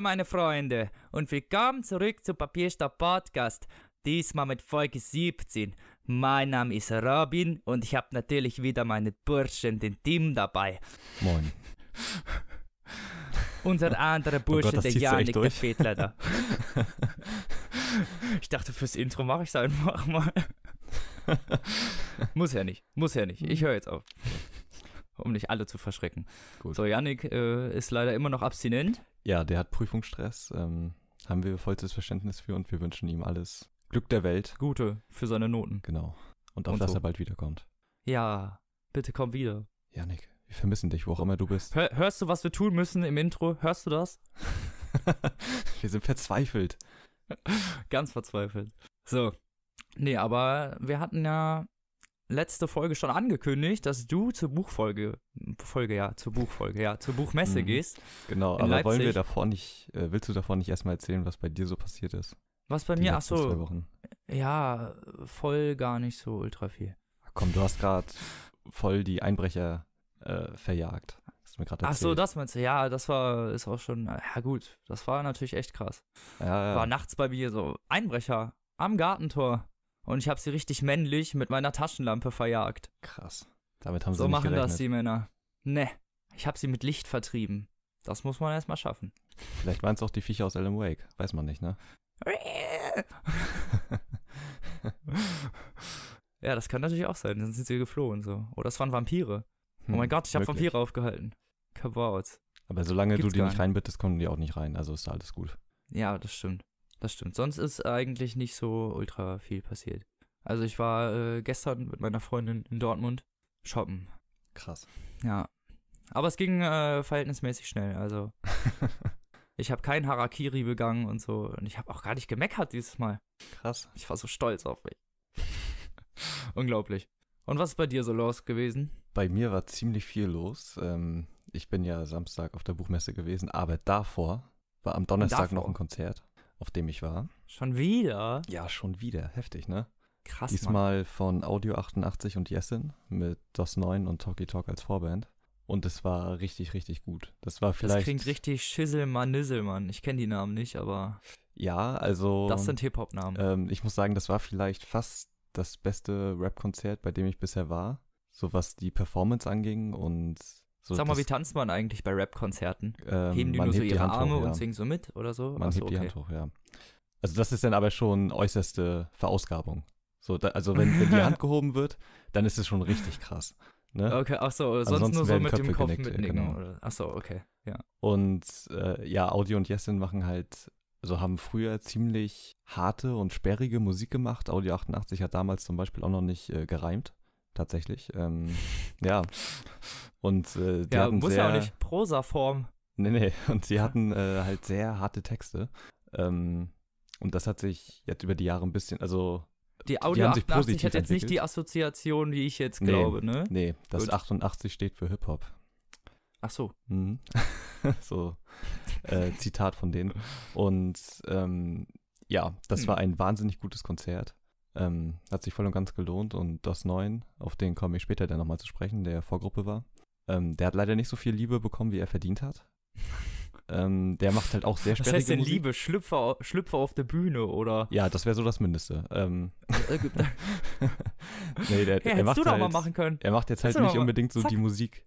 meine Freunde und willkommen zurück zu Papierstopp Podcast. Diesmal mit Folge 17. Mein Name ist Robin und ich habe natürlich wieder meinen Burschen, den Tim, dabei. Moin. Unser anderer oh Bursche, oh Gott, der Janik, der Fedler da. ich dachte, fürs Intro mache ich es einfach mal. muss ja nicht, muss ja nicht. Ich höre jetzt auf um nicht alle zu verschrecken. Gut. So, Janik äh, ist leider immer noch abstinent. Ja, der hat Prüfungsstress. Ähm, haben wir vollstes Verständnis für und wir wünschen ihm alles Glück der Welt. Gute für seine Noten. Genau. Und auch, und dass so. er bald wiederkommt. Ja, bitte komm wieder. Janik, wir vermissen dich, wo auch immer du bist. Hör, hörst du, was wir tun müssen im Intro? Hörst du das? wir sind verzweifelt. Ganz verzweifelt. So. Nee, aber wir hatten ja letzte Folge schon angekündigt, dass du zur Buchfolge, Folge ja, zur Buchfolge, ja, zur Buchmesse mhm. gehst. Genau, aber Leipzig. wollen wir davor nicht, äh, willst du davor nicht erstmal erzählen, was bei dir so passiert ist? Was bei mir, ach so, ja, voll gar nicht so ultra viel. Komm, du hast gerade voll die Einbrecher äh, verjagt. Hast du mir gerade Ach so, das meinst du? Ja, das war, ist auch schon, ja gut, das war natürlich echt krass. Ja, ja. War nachts bei mir so Einbrecher am Gartentor und ich habe sie richtig männlich mit meiner Taschenlampe verjagt. Krass. Damit haben so sie nicht So machen gerechnet. das die Männer. Ne, ich habe sie mit Licht vertrieben. Das muss man erstmal schaffen. Vielleicht waren es auch die Viecher aus Alan Wake. Weiß man nicht, ne? ja, das kann natürlich auch sein. Dann sind sie geflohen so. Oder es waren Vampire. oh mein hm, Gott, ich habe Vampire aufgehalten. Kabouts. Aber solange Gibt's du die nicht reinbittest, kommen die auch nicht rein. Also ist da alles gut. Ja, das stimmt. Das stimmt. Sonst ist eigentlich nicht so ultra viel passiert. Also ich war äh, gestern mit meiner Freundin in Dortmund shoppen. Krass. Ja. Aber es ging äh, verhältnismäßig schnell. Also ich habe kein Harakiri begangen und so. Und ich habe auch gar nicht gemeckert dieses Mal. Krass. Ich war so stolz auf mich. Unglaublich. Und was ist bei dir so los gewesen? Bei mir war ziemlich viel los. Ähm, ich bin ja Samstag auf der Buchmesse gewesen, aber davor war am Donnerstag davor. noch ein Konzert auf dem ich war. Schon wieder? Ja, schon wieder. Heftig, ne? Krass. Diesmal Mann. von Audio 88 und Jessin mit DOS 9 und Talkie Talk als Vorband. Und es war richtig, richtig gut. Das war vielleicht. Das klingt richtig Schüsselmann, Nisselmann. Ich kenne die Namen nicht, aber. Ja, also. Das sind Hip-Hop-Namen. Ähm, ich muss sagen, das war vielleicht fast das beste Rap-Konzert, bei dem ich bisher war. So was die Performance anging und so Sag mal, wie tanzt man eigentlich bei Rap-Konzerten? Ähm, Heben die nur so ihre die Arme hoch, ja. und singen so mit oder so? Man Achso, hebt okay. die Hand hoch, ja. Also das ist dann aber schon äußerste Verausgabung. So, da, also wenn, wenn, die Hand gehoben wird, dann ist es schon richtig krass. Ne? Okay, ach so, sonst Ansonsten nur so mit Köpfe dem Kopf mitnicken. Genau. ach so, okay, ja. Und äh, ja, Audio und Jessin machen halt, also haben früher ziemlich harte und sperrige Musik gemacht. Audio 88 hat damals zum Beispiel auch noch nicht äh, gereimt tatsächlich. Ähm, ja. Und äh, die ja, hatten muss sehr, ja auch nicht Prosaform. Nee, nee. Und die hatten äh, halt sehr harte Texte. Ähm, und das hat sich jetzt über die Jahre ein bisschen, also die Audio die 88 hat jetzt entwickelt. nicht die Assoziation, wie ich jetzt glaube, nee, ne? Nee, das Gut. 88 steht für Hip-Hop. Ach so. Mhm. so, äh, Zitat von denen. Und ähm, ja, das hm. war ein wahnsinnig gutes Konzert. Ähm, hat sich voll und ganz gelohnt und DOS 9, auf den komme ich später dann nochmal zu sprechen, der Vorgruppe war. Ähm, der hat leider nicht so viel Liebe bekommen, wie er verdient hat. ähm, der macht halt auch sehr sperrige Was heißt denn Musik. Liebe? Schlüpfer, Schlüpfer auf der Bühne oder? Ja, das wäre so das Mindeste. Ähm, äh, äh, nee, der, hey, er macht du halt, mal machen können. Er macht jetzt halt nicht unbedingt so Zack. die Musik,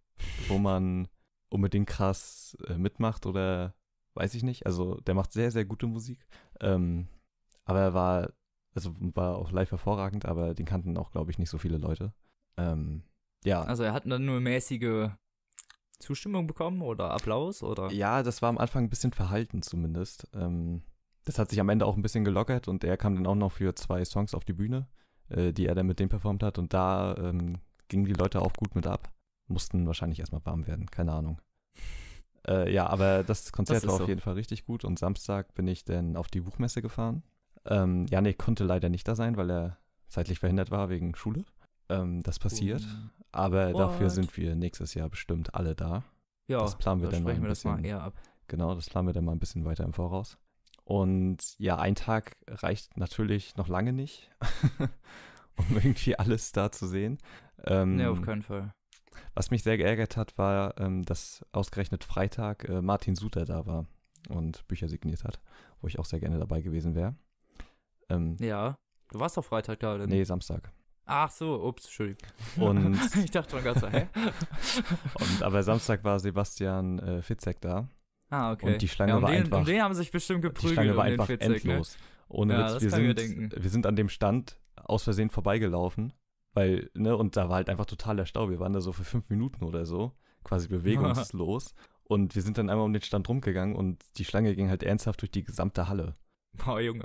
wo man unbedingt krass äh, mitmacht oder weiß ich nicht. Also der macht sehr, sehr gute Musik. Ähm, aber er war also war auch live hervorragend, aber den kannten auch, glaube ich, nicht so viele Leute. Ähm, ja. Also er hat dann nur mäßige Zustimmung bekommen oder Applaus oder? Ja, das war am Anfang ein bisschen verhalten zumindest. Ähm, das hat sich am Ende auch ein bisschen gelockert und er kam dann auch noch für zwei Songs auf die Bühne, äh, die er dann mit dem performt hat und da ähm, gingen die Leute auch gut mit ab. Mussten wahrscheinlich erstmal warm werden, keine Ahnung. Äh, ja, aber das Konzert das war auf so. jeden Fall richtig gut und Samstag bin ich dann auf die Buchmesse gefahren ähm, Janik konnte leider nicht da sein, weil er zeitlich verhindert war wegen Schule. Ähm, das passiert. Oh. Aber What? dafür sind wir nächstes Jahr bestimmt alle da. Ja, das planen wir dann mal ein bisschen, das mal eher ab. Genau, das planen wir dann mal ein bisschen weiter im Voraus. Und ja, ein Tag reicht natürlich noch lange nicht, um irgendwie alles da zu sehen. Ähm, nee, auf keinen Fall. Was mich sehr geärgert hat, war, ähm, dass ausgerechnet Freitag äh, Martin Suter da war und Bücher signiert hat, wo ich auch sehr gerne dabei gewesen wäre. Ähm, ja. Du warst doch Freitag da, oder? Nee, Samstag. Ach so, ups, Entschuldigung. Und ich dachte schon ganz so, hä? und, aber Samstag war Sebastian äh, Fitzek da. Ah, okay. Und die Schlange ja, um war den, einfach. Um den haben sich bestimmt geprügelt. Die Schlange war um einfach Fitzek, ne? endlos. Ne? Ohne ja, Witz, wir sind, wir sind an dem Stand aus Versehen vorbeigelaufen, weil, ne, und da war halt einfach totaler Stau. Wir waren da so für fünf Minuten oder so, quasi bewegungslos. und wir sind dann einmal um den Stand rumgegangen und die Schlange ging halt ernsthaft durch die gesamte Halle. Boah, Junge.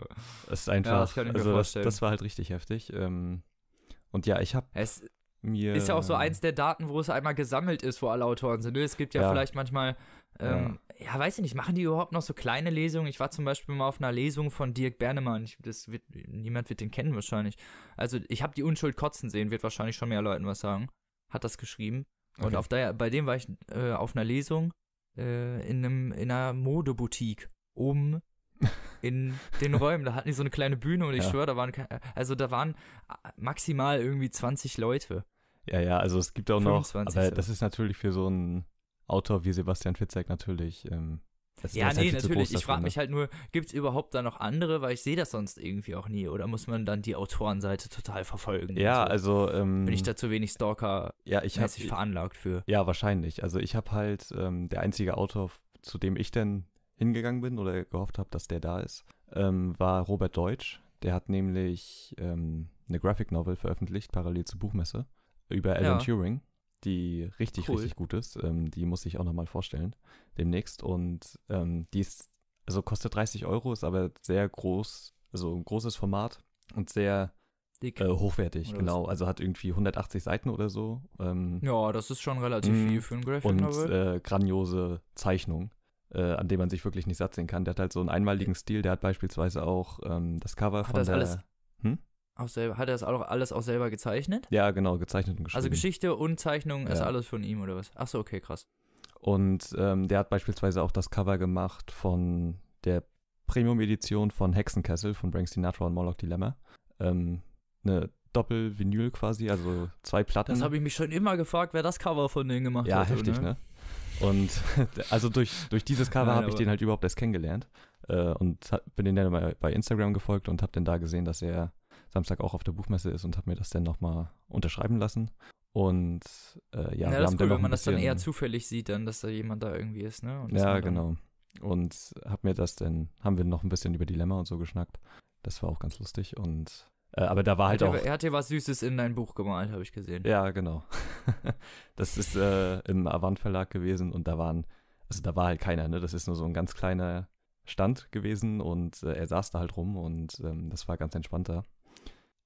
Das ist einfach, ja, das, kann ich mir also vorstellen. Das, das, war halt richtig heftig. Ähm, und ja, ich habe mir... Ist ja auch so eins der Daten, wo es einmal gesammelt ist, wo alle Autoren sind. Ne? Es gibt ja, ja. vielleicht manchmal, ähm, ja. ja. weiß ich nicht, machen die überhaupt noch so kleine Lesungen? Ich war zum Beispiel mal auf einer Lesung von Dirk Bernemann. Ich, das wird, niemand wird den kennen wahrscheinlich. Also ich habe die Unschuld kotzen sehen, wird wahrscheinlich schon mehr Leuten was sagen. Hat das geschrieben. Okay. Und auf der, bei dem war ich äh, auf einer Lesung äh, in, einem, in einer Modeboutique oben in den Räumen. Da hatten die so eine kleine Bühne und ich ja. schwöre, da waren also da waren äh, maximal irgendwie 20 Leute. Ja, ja, also es gibt auch noch, aber so. das ist natürlich für so einen Autor wie Sebastian Fitzek natürlich ähm, das, ja, das halt nee, halt natürlich. Ich frage mich ne? halt nur, gibt es überhaupt da noch andere, weil ich sehe das sonst irgendwie auch nie. Oder muss man dann die Autorenseite total verfolgen? Ja, so? Also, also ähm, bin ich da zu wenig Stalker ja, ich hab, veranlagt für. Ja, wahrscheinlich. Also ich habe halt ähm, der einzige Autor, zu dem ich denn hingegangen bin oder gehofft habe, dass der da ist, ähm, war Robert Deutsch. Der hat nämlich ähm, eine Graphic Novel veröffentlicht, parallel zur Buchmesse, über Alan ja. Turing, die richtig, cool. richtig gut ist. Ähm, die muss ich auch nochmal vorstellen demnächst. Und ähm, die ist, also kostet 30 Euro, ist aber sehr groß, also ein großes Format und sehr Dick. Äh, hochwertig, oder genau. Was? Also hat irgendwie 180 Seiten oder so. Ähm, ja, das ist schon relativ mhm. viel für ein Graphic Novel. Und äh, grandiose Zeichnung äh, an dem man sich wirklich nicht satt sehen kann. Der hat halt so einen einmaligen Stil, der hat beispielsweise auch ähm, das Cover hat von das der... Alles hm? auch selber, hat er das auch alles auch selber gezeichnet? Ja, genau, gezeichnet und geschrieben. Also Geschichte und Zeichnung ja. ist alles von ihm oder was? Achso, okay, krass. Und ähm, der hat beispielsweise auch das Cover gemacht von der Premium-Edition von Hexenkessel von Frank Sinatra und Morlock Dilemma. Ähm, eine Doppel-Vinyl quasi, also zwei Platten. Das habe ich mich schon immer gefragt, wer das Cover von denen gemacht ja, hat. Ja, heftig, ne? ne? Und also durch, durch dieses Cover habe ich den halt überhaupt erst kennengelernt äh, und hab, bin den dann bei, bei Instagram gefolgt und habe dann da gesehen, dass er Samstag auch auf der Buchmesse ist und habe mir das dann nochmal unterschreiben lassen. Und äh, ja, ja das ist cool, wenn man das dann eher zufällig sieht, dann, dass da jemand da irgendwie ist, ne? Und ja, genau. Und hab mir das dann, haben wir noch ein bisschen über Dilemma und so geschnackt. Das war auch ganz lustig und äh, aber da war halt er, auch. Er hat dir was Süßes in dein Buch gemalt, habe ich gesehen. Ja, genau. das ist äh, im Avant Verlag gewesen und da waren, also da war halt keiner, ne? Das ist nur so ein ganz kleiner Stand gewesen und äh, er saß da halt rum und ähm, das war ganz entspannter.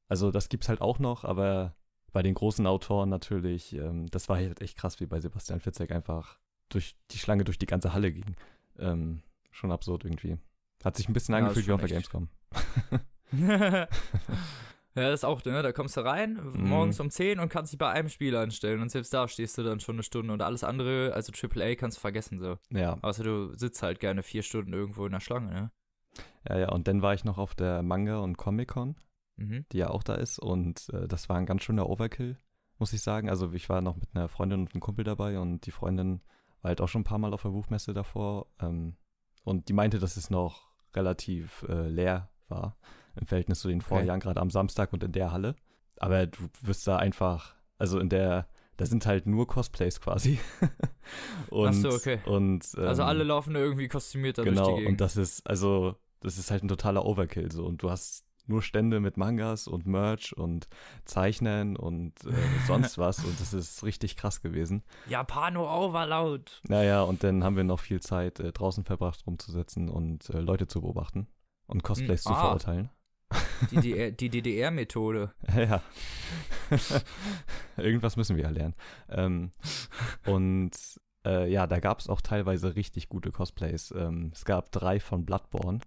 Also das gibt's halt auch noch, aber bei den großen Autoren natürlich, ähm, das war halt echt krass, wie bei Sebastian Fitzek einfach durch die Schlange durch die ganze Halle ging. Ähm, schon absurd irgendwie. Hat sich ein bisschen ja, angefühlt wie auf der Gamescom. ja, das ist auch, ne? Da kommst du rein, mhm. morgens mm. um 10 und kannst dich bei einem Spiel anstellen. Und selbst da stehst du dann schon eine Stunde und alles andere, also AAA, kannst du vergessen so. Ja. Außer du sitzt halt gerne vier Stunden irgendwo in der Schlange, ne? Ja, ja, und dann war ich noch auf der Manga- und Comic-Con, mhm. die ja auch da ist. Und äh, das war ein ganz schöner Overkill, muss ich sagen. Also ich war noch mit einer Freundin und einem Kumpel dabei und die Freundin war halt auch schon ein paar Mal auf der Buchmesse davor. Ähm, und die meinte, dass es noch relativ äh, leer war im Verhältnis zu den Vorjahren, okay. gerade am Samstag und in der Halle. Aber du wirst da einfach, also in der, da sind halt nur Cosplays quasi. und, Ach so, okay. Und, ähm, also alle ähm, laufen irgendwie kostümiert da genau, durch die Gegend. und das ist, also, das ist halt ein totaler Overkill so. Und du hast nur Stände mit Mangas und Merch und Zeichnern und äh, sonst was. und das ist richtig krass gewesen. Japano Overloud. Naja, und dann haben wir noch viel Zeit äh, draußen verbracht, rumzusitzen und äh, Leute zu beobachten und Cosplays hm, ah. zu verurteilen. Die, DDR-Methode. ja. Irgendwas müssen wir ja lernen. Ähm, und äh, ja, da gab es auch teilweise richtig gute Cosplays. Ähm, es gab drei von Bloodborne,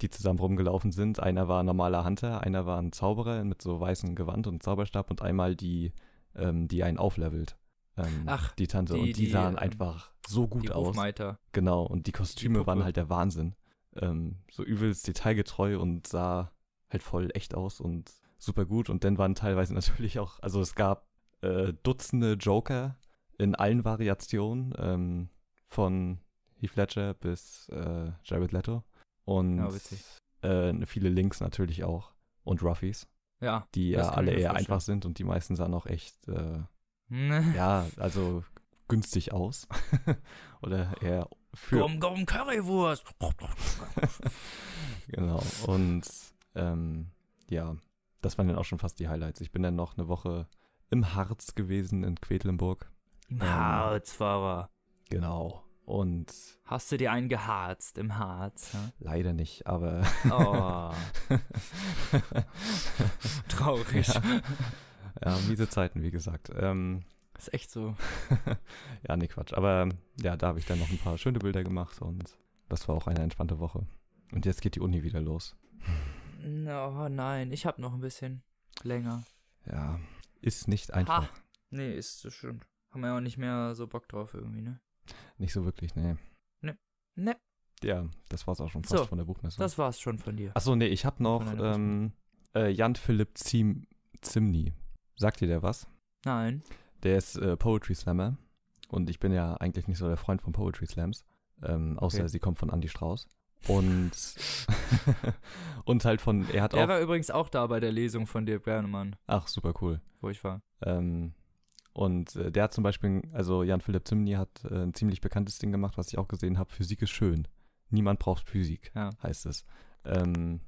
die zusammen rumgelaufen sind. Einer war ein normaler Hunter, einer war ein Zauberer mit so weißem Gewand und Zauberstab und einmal die, ähm, die einen auflevelt. Ähm, Ach, die Tante. Die, und die, die sahen ähm, einfach so gut die aus. Hofmeiter. Genau, und die Kostüme die waren halt der Wahnsinn. Ähm, so übelst detailgetreu und sah halt voll echt aus und super gut. Und dann waren teilweise natürlich auch, also es gab äh, Dutzende Joker in allen Variationen, ähm, von Heath Ledger bis äh, Jared Leto. Und ja, äh, viele Links natürlich auch und Ruffies. Ja. Die ja alle eher einfach sind und die meisten sahen auch echt, äh, ja, also günstig aus. Oder eher für. Gum, gum, Currywurst! genau. Und ähm, ja, das waren dann auch schon fast die Highlights. Ich bin dann noch eine Woche im Harz gewesen in Quedlinburg. Im ähm, Harz, Fahrer. Genau. Und hast du dir einen geharzt im Harz? Ja? Leider nicht, aber oh. traurig. Ja. ja, miese Zeiten, wie gesagt. Ähm, ist echt so. ja, nee, Quatsch. Aber ja, da habe ich dann noch ein paar schöne Bilder gemacht und das war auch eine entspannte Woche. Und jetzt geht die Uni wieder los. Oh nein, ich habe noch ein bisschen länger. Ja, ist nicht einfach. Ha. Nee, ist so schön. Haben wir ja auch nicht mehr so Bock drauf irgendwie, ne? Nicht so wirklich, nee. Ne. Ne. Ja, das war's auch schon fast so, von der Buchmesse. Das war's schon von dir. Achso, nee, ich habe noch ähm, äh, Jan Philipp Ziem Zimny. Sagt dir der was? Nein. Der ist äh, Poetry Slammer. Und ich bin ja eigentlich nicht so der Freund von Poetry Slams. Ähm, außer okay. sie kommt von Andy Strauß. Und, und halt von, er hat der auch. Er war übrigens auch da bei der Lesung von Dirk Bernemann. Ach, super cool. Wo ich war. Ähm, und äh, der hat zum Beispiel, also Jan-Philipp Zimny hat äh, ein ziemlich bekanntes Ding gemacht, was ich auch gesehen habe. Physik ist schön. Niemand braucht Physik, ja. heißt es. Ähm,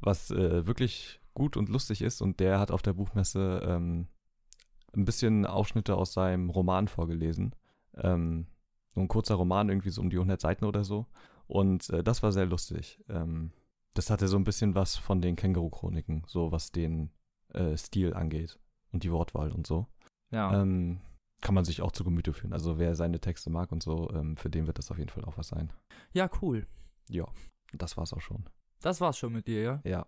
was äh, wirklich gut und lustig ist. Und der hat auf der Buchmesse ähm, ein bisschen Ausschnitte aus seinem Roman vorgelesen. Ähm, so ein kurzer Roman, irgendwie so um die 100 Seiten oder so. Und äh, das war sehr lustig. Ähm, das hatte so ein bisschen was von den Känguru-Chroniken, so was den äh, Stil angeht und die Wortwahl und so. Ja. Ähm, kann man sich auch zu Gemüte führen. Also wer seine Texte mag und so, ähm, für den wird das auf jeden Fall auch was sein. Ja, cool. Ja, das war's auch schon. Das war's schon mit dir, ja? Ja.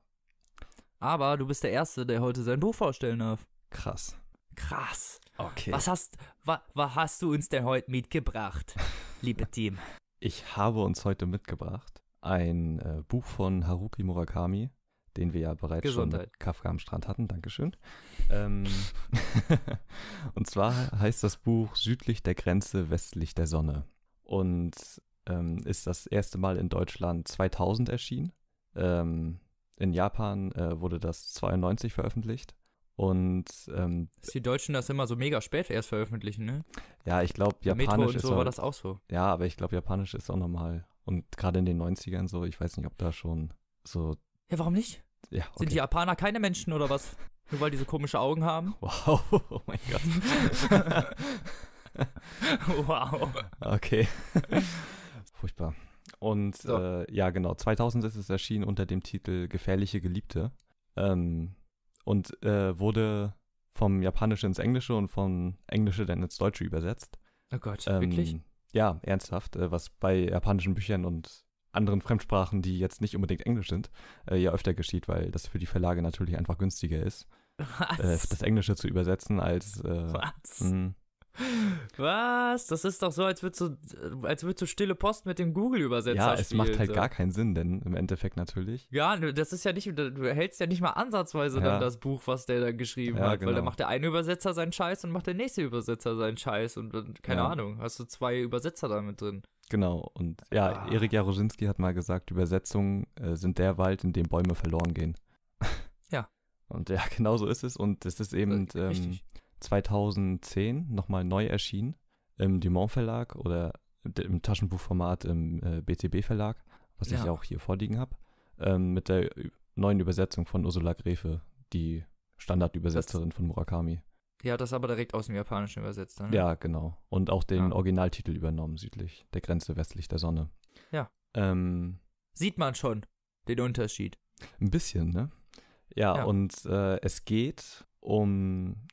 Aber du bist der Erste, der heute sein Buch vorstellen darf. Krass. Krass. Okay. Was hast, wa, was hast du uns denn heute mitgebracht, liebe Team? Ich habe uns heute mitgebracht ein äh, Buch von Haruki Murakami, den wir ja bereits Gesundheit. schon mit Kafka am Strand hatten. Dankeschön. Ähm, und zwar heißt das Buch Südlich der Grenze, westlich der Sonne. Und ähm, ist das erste Mal in Deutschland 2000 erschienen. Ähm, in Japan äh, wurde das 92 veröffentlicht und ähm, dass die Deutschen das immer so mega spät erst veröffentlichen, ne? Ja, ich glaube, Japanisch Metro und ist so war, war das auch so. Ja, aber ich glaube, Japanisch ist auch normal. Und gerade in den 90ern so, ich weiß nicht, ob da schon so. Ja, warum nicht? Ja, okay. Sind die Japaner keine Menschen oder was? Nur weil die so komische Augen haben? Wow, oh mein Gott. wow. Okay. Furchtbar. Und so. äh, ja, genau, 2000 ist es erschienen unter dem Titel Gefährliche Geliebte. Ähm, und äh, wurde vom Japanischen ins Englische und vom Englische dann ins Deutsche übersetzt. Oh Gott, ähm, wirklich? Ja, ernsthaft, äh, was bei japanischen Büchern und anderen Fremdsprachen, die jetzt nicht unbedingt Englisch sind, äh, ja öfter geschieht, weil das für die Verlage natürlich einfach günstiger ist, äh, das Englische zu übersetzen als äh, was? Mhm. Was? Das ist doch so, als würdest du, als würdest du stille Post mit dem Google-Übersetzer Ja, es spielen, macht halt so. gar keinen Sinn, denn im Endeffekt natürlich. Ja, ne, das ist ja nicht, du hältst ja nicht mal ansatzweise ja. dann das Buch, was der da geschrieben ja, hat, genau. weil dann genau. macht der eine Übersetzer seinen Scheiß und macht der nächste Übersetzer seinen Scheiß und, und keine ja. Ahnung, hast du zwei Übersetzer damit drin. Genau, und ja, ah. Erik Jaroszynski hat mal gesagt, Übersetzungen äh, sind der Wald, in dem Bäume verloren gehen. Ja. Und ja, genau so ist es und es ist eben, äh, ähm, 2010 nochmal neu erschienen im Dumont Verlag oder im Taschenbuchformat im äh, BTB Verlag, was ja. ich auch hier vorliegen habe, ähm, mit der neuen Übersetzung von Ursula Gräfe, die Standardübersetzerin das, von Murakami. Ja, das aber direkt aus dem Japanischen übersetzt. Ne? Ja, genau. Und auch den ja. Originaltitel übernommen, südlich der Grenze westlich der Sonne. Ja. Ähm, Sieht man schon den Unterschied. Ein bisschen, ne? Ja, ja. und äh, es geht um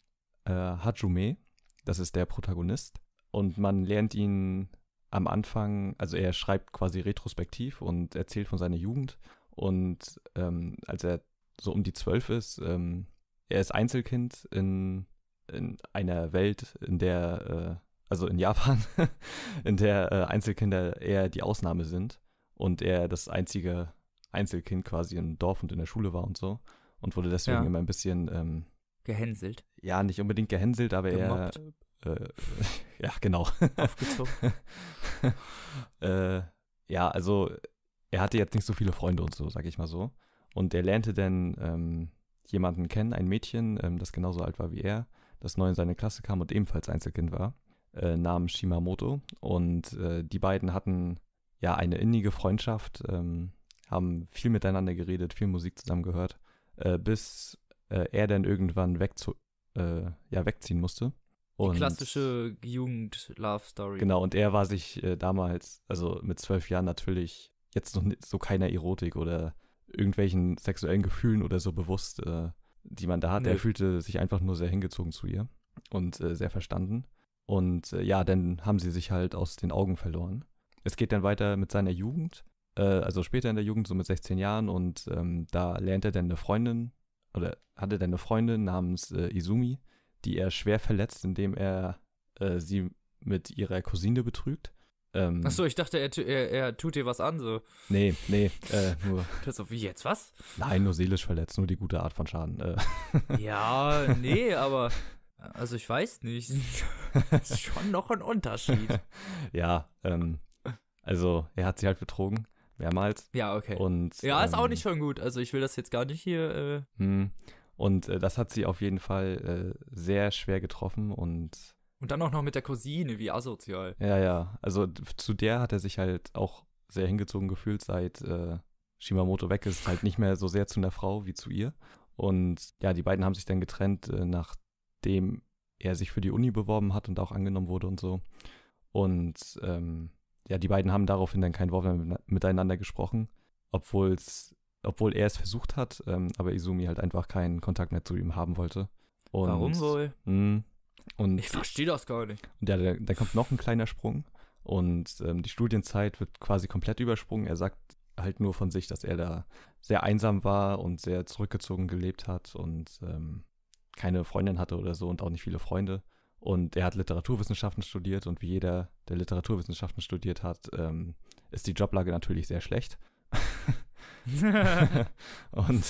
äh, Hajume, das ist der Protagonist. Und man lernt ihn am Anfang, also er schreibt quasi retrospektiv und erzählt von seiner Jugend. Und ähm, als er so um die zwölf ist, ähm, er ist Einzelkind in, in einer Welt, in der, äh, also in Japan, in der äh, Einzelkinder eher die Ausnahme sind und er das einzige Einzelkind quasi im Dorf und in der Schule war und so und wurde deswegen ja. immer ein bisschen ähm, gehänselt ja, nicht unbedingt gehänselt, aber Gemobbt. eher. Äh, ja, genau. Aufgezogen. äh, ja, also er hatte jetzt nicht so viele Freunde und so, sag ich mal so. Und er lernte dann ähm, jemanden kennen, ein Mädchen, ähm, das genauso alt war wie er, das neu in seine Klasse kam und ebenfalls Einzelkind war, äh, namens Shimamoto. Und äh, die beiden hatten ja eine innige Freundschaft, ähm, haben viel miteinander geredet, viel Musik zusammen gehört, äh, bis äh, er dann irgendwann wegzog äh, ja, wegziehen musste. Und, die klassische Jugend-Love-Story. Genau, und er war sich äh, damals, also mit zwölf Jahren natürlich jetzt noch so keiner Erotik oder irgendwelchen sexuellen Gefühlen oder so bewusst, äh, die man da hat. Nö. Er fühlte sich einfach nur sehr hingezogen zu ihr und äh, sehr verstanden. Und äh, ja, dann haben sie sich halt aus den Augen verloren. Es geht dann weiter mit seiner Jugend, äh, also später in der Jugend, so mit 16 Jahren, und ähm, da lernt er dann eine Freundin oder hatte deine Freundin namens äh, Izumi, die er schwer verletzt, indem er äh, sie mit ihrer Cousine betrügt. Ähm, Achso, ich dachte, er, er, er, tut dir was an, so. Nee, nee, äh, nur. Christoph, wie jetzt, was? Nein, nur seelisch verletzt, nur die gute Art von Schaden. Äh. Ja, nee, aber. Also, ich weiß nicht. das ist schon noch ein Unterschied. ja, ähm, also, er hat sie halt betrogen mehrmals. Ja, okay. Und, ja, ist auch ähm, nicht schon gut. Also ich will das jetzt gar nicht hier. Äh. Hm. Und äh, das hat sie auf jeden Fall äh, sehr schwer getroffen und. Und dann auch noch mit der Cousine, wie asozial. Ja, ja. Also zu der hat er sich halt auch sehr hingezogen gefühlt, seit äh, Shimamoto weg ist. Halt nicht mehr so sehr zu einer Frau wie zu ihr. Und ja, die beiden haben sich dann getrennt, äh, nachdem er sich für die Uni beworben hat und auch angenommen wurde und so. Und ähm, ja, die beiden haben daraufhin dann kein Wort mehr miteinander gesprochen, obwohl's, obwohl er es versucht hat, ähm, aber Izumi halt einfach keinen Kontakt mehr zu ihm haben wollte. Und, Warum wohl? Hm, und, ich verstehe das gar nicht. Und ja, dann, dann kommt noch ein kleiner Sprung und ähm, die Studienzeit wird quasi komplett übersprungen. Er sagt halt nur von sich, dass er da sehr einsam war und sehr zurückgezogen gelebt hat und ähm, keine Freundin hatte oder so und auch nicht viele Freunde. Und er hat Literaturwissenschaften studiert und wie jeder, der Literaturwissenschaften studiert hat, ähm, ist die Joblage natürlich sehr schlecht. und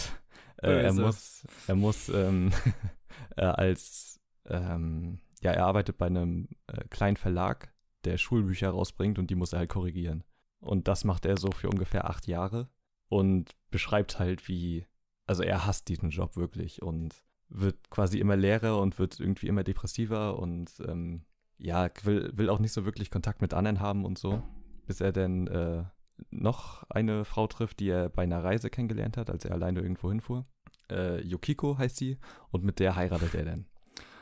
äh, er muss, er muss ähm, äh, als, ähm, ja, er arbeitet bei einem äh, kleinen Verlag, der Schulbücher rausbringt und die muss er halt korrigieren. Und das macht er so für ungefähr acht Jahre und beschreibt halt, wie, also er hasst diesen Job wirklich und wird quasi immer leerer und wird irgendwie immer depressiver und ähm, ja, will, will auch nicht so wirklich Kontakt mit anderen haben und so, bis er dann äh, noch eine Frau trifft, die er bei einer Reise kennengelernt hat, als er alleine irgendwo hinfuhr. Äh, Yukiko heißt sie und mit der heiratet er dann.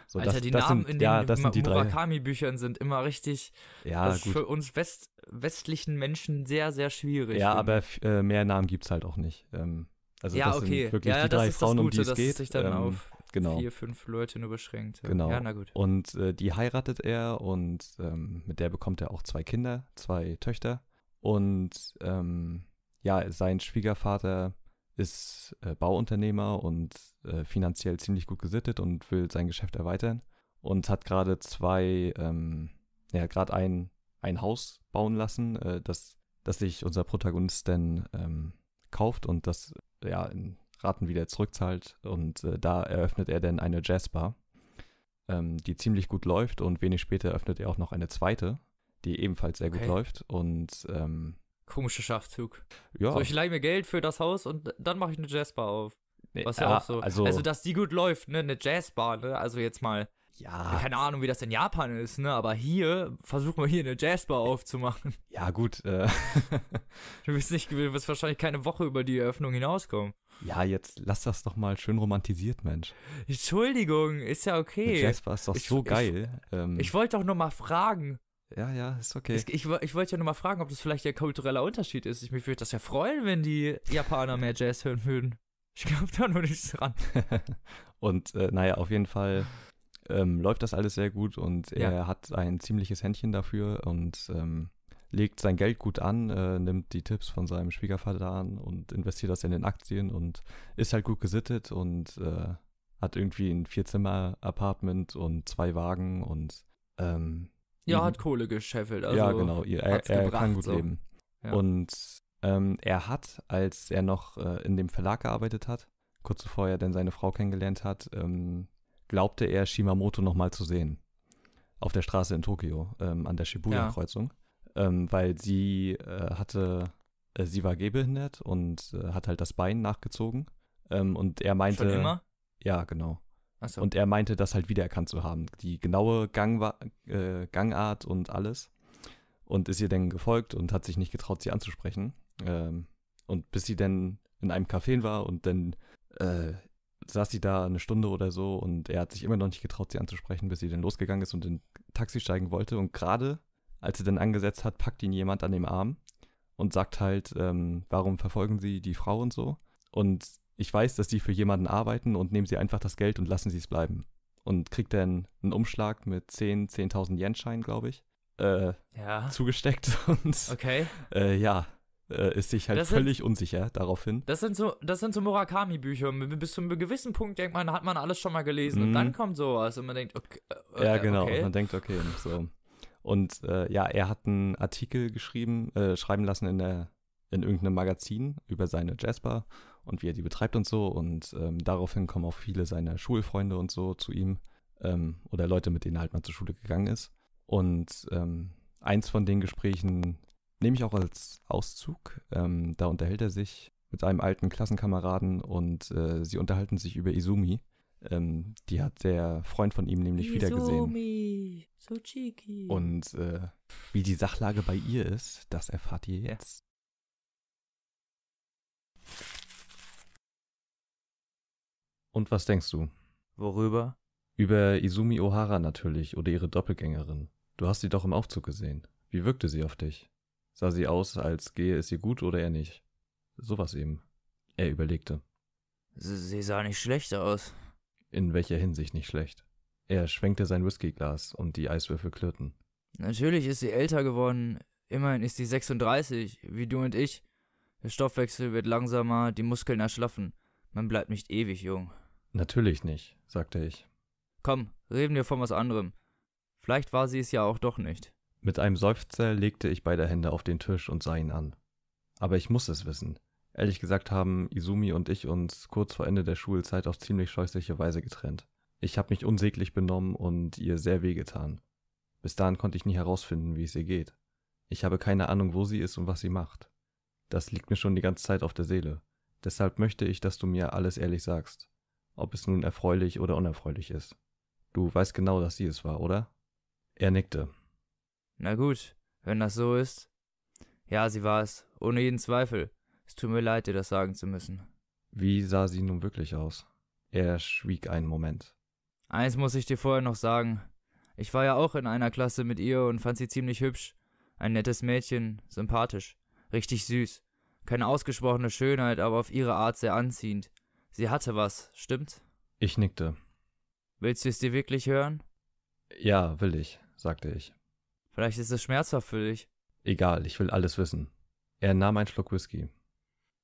So, Alter, das, die das Namen sind, in den ja, Murakami-Büchern sind immer richtig. Ja, das ist gut. für uns West, westlichen Menschen sehr, sehr schwierig. Ja, aber äh, mehr Namen gibt es halt auch nicht. Ähm, also ja, das okay. sind wirklich ja, die drei Frauen, um die es geht. Ähm, genau. vier, fünf Leute nur beschränkt. Genau. Ja, na gut. Und äh, die heiratet er und ähm, mit der bekommt er auch zwei Kinder, zwei Töchter. Und ähm, ja, sein Schwiegervater ist äh, Bauunternehmer und äh, finanziell ziemlich gut gesittet und will sein Geschäft erweitern und hat gerade zwei, ähm, ja, gerade ein, ein Haus bauen lassen, äh, das, das sich unser Protagonist denn ähm, kauft und das ja in Raten wieder zurückzahlt. Und äh, da eröffnet er dann eine Jazzbar, ähm, die ziemlich gut läuft. Und wenig später eröffnet er auch noch eine zweite, die ebenfalls sehr okay. gut läuft. Und ähm, komischer Schachzug. Ja. So, ich leihe mir Geld für das Haus und dann mache ich eine Jazzbar auf. Was ja, ja auch ah, so. Also, also, dass die gut läuft, ne? Eine Jazzbar, ne? Also jetzt mal ja. Keine Ahnung, wie das in Japan ist, ne? Aber hier versuchen wir hier eine Jazzbar aufzumachen. Ja, gut. Äh. du wirst nicht, du wirst wahrscheinlich keine Woche über die Eröffnung hinauskommen. Ja, jetzt lass das doch mal schön romantisiert, Mensch. Entschuldigung, ist ja okay. Eine Jazzbar ist doch ich, so geil. Ich, ähm. ich wollte doch nur mal fragen. Ja, ja, ist okay. Ich, ich, ich wollte ja nur mal fragen, ob das vielleicht der kulturelle Unterschied ist. Ich, mich würde das ja freuen, wenn die Japaner mehr Jazz hören würden. Ich glaube da nur nichts dran. Und äh, naja, auf jeden Fall ähm, läuft das alles sehr gut und ja. er hat ein ziemliches Händchen dafür und ähm, legt sein Geld gut an, äh, nimmt die Tipps von seinem Schwiegervater an und investiert das in den Aktien und ist halt gut gesittet und äh, hat irgendwie ein Vierzimmer-Apartment und zwei Wagen und ähm, ja, hat Kohle gescheffelt. Also ja, genau. Er, er gebracht, kann gut so. leben. Ja. Und ähm, er hat, als er noch äh, in dem Verlag gearbeitet hat, kurz bevor er dann seine Frau kennengelernt hat, ähm, glaubte er, Shimamoto nochmal zu sehen. Auf der Straße in Tokio, ähm, an der Shibuya-Kreuzung. Ja. Ähm, weil sie äh, hatte, äh, sie war gehbehindert und äh, hat halt das Bein nachgezogen. Ähm, und er meinte. Schon immer? Ja, genau. So. Und er meinte, das halt wiedererkannt zu haben. Die genaue Gang, äh, Gangart und alles. Und ist ihr dann gefolgt und hat sich nicht getraut, sie anzusprechen. Ähm, und bis sie dann in einem Café war und dann äh, saß sie da eine Stunde oder so und er hat sich immer noch nicht getraut, sie anzusprechen, bis sie dann losgegangen ist und in Taxi steigen wollte. Und gerade als sie dann angesetzt hat, packt ihn jemand an dem Arm und sagt halt, ähm, warum verfolgen sie die Frau und so. Und ich weiß, dass sie für jemanden arbeiten und nehmen sie einfach das Geld und lassen sie es bleiben. Und kriegt dann einen Umschlag mit 10, 10.000 Yen-Schein, glaube ich, äh, ja. zugesteckt. Und, okay. Äh, ja, äh, ist sich halt das völlig sind, unsicher daraufhin. Das sind so, das sind so Murakami-Bücher. Bis zu einem gewissen Punkt denkt man, hat man alles schon mal gelesen. Mm. Und mhm. dann kommt sowas und man denkt, okay. Äh, ja, genau. Okay. Und man denkt, okay, so. Und äh, ja, er hat einen Artikel geschrieben, äh, schreiben lassen in der in irgendeinem Magazin über seine Jasper und wie er die betreibt und so. Und ähm, daraufhin kommen auch viele seiner Schulfreunde und so zu ihm ähm, oder Leute, mit denen er halt mal zur Schule gegangen ist. Und ähm, eins von den Gesprächen Nehme ich auch als Auszug. Ähm, da unterhält er sich mit einem alten Klassenkameraden und äh, sie unterhalten sich über Izumi. Ähm, die hat der Freund von ihm nämlich Izumi, wiedergesehen. So cheeky. Und äh, wie die Sachlage bei ihr ist, das erfahrt ihr jetzt. Und was denkst du? Worüber? Über Izumi Ohara natürlich oder ihre Doppelgängerin. Du hast sie doch im Aufzug gesehen. Wie wirkte sie auf dich? sah sie aus, als gehe es ihr gut oder er nicht. Sowas eben. Er überlegte. Sie sah nicht schlecht aus. In welcher Hinsicht nicht schlecht? Er schwenkte sein Whiskyglas und die Eiswürfel klirrten. Natürlich ist sie älter geworden. Immerhin ist sie 36, wie du und ich. Der Stoffwechsel wird langsamer, die Muskeln erschlaffen. Man bleibt nicht ewig jung. Natürlich nicht, sagte ich. Komm, reden wir von was anderem. Vielleicht war sie es ja auch doch nicht. Mit einem Seufzer legte ich beide Hände auf den Tisch und sah ihn an. Aber ich muss es wissen. Ehrlich gesagt haben Izumi und ich uns kurz vor Ende der Schulzeit auf ziemlich scheußliche Weise getrennt. Ich habe mich unsäglich benommen und ihr sehr wehgetan. Bis dahin konnte ich nie herausfinden, wie es ihr geht. Ich habe keine Ahnung, wo sie ist und was sie macht. Das liegt mir schon die ganze Zeit auf der Seele. Deshalb möchte ich, dass du mir alles ehrlich sagst. Ob es nun erfreulich oder unerfreulich ist. Du weißt genau, dass sie es war, oder? Er nickte. Na gut, wenn das so ist. Ja, sie war es, ohne jeden Zweifel. Es tut mir leid, dir das sagen zu müssen. Wie sah sie nun wirklich aus? Er schwieg einen Moment. Eins muss ich dir vorher noch sagen. Ich war ja auch in einer Klasse mit ihr und fand sie ziemlich hübsch. Ein nettes Mädchen, sympathisch, richtig süß. Keine ausgesprochene Schönheit, aber auf ihre Art sehr anziehend. Sie hatte was, stimmt? Ich nickte. Willst du es dir wirklich hören? Ja, will ich, sagte ich. Vielleicht ist es schmerzhaft für dich. Egal, ich will alles wissen. Er nahm einen Schluck Whisky.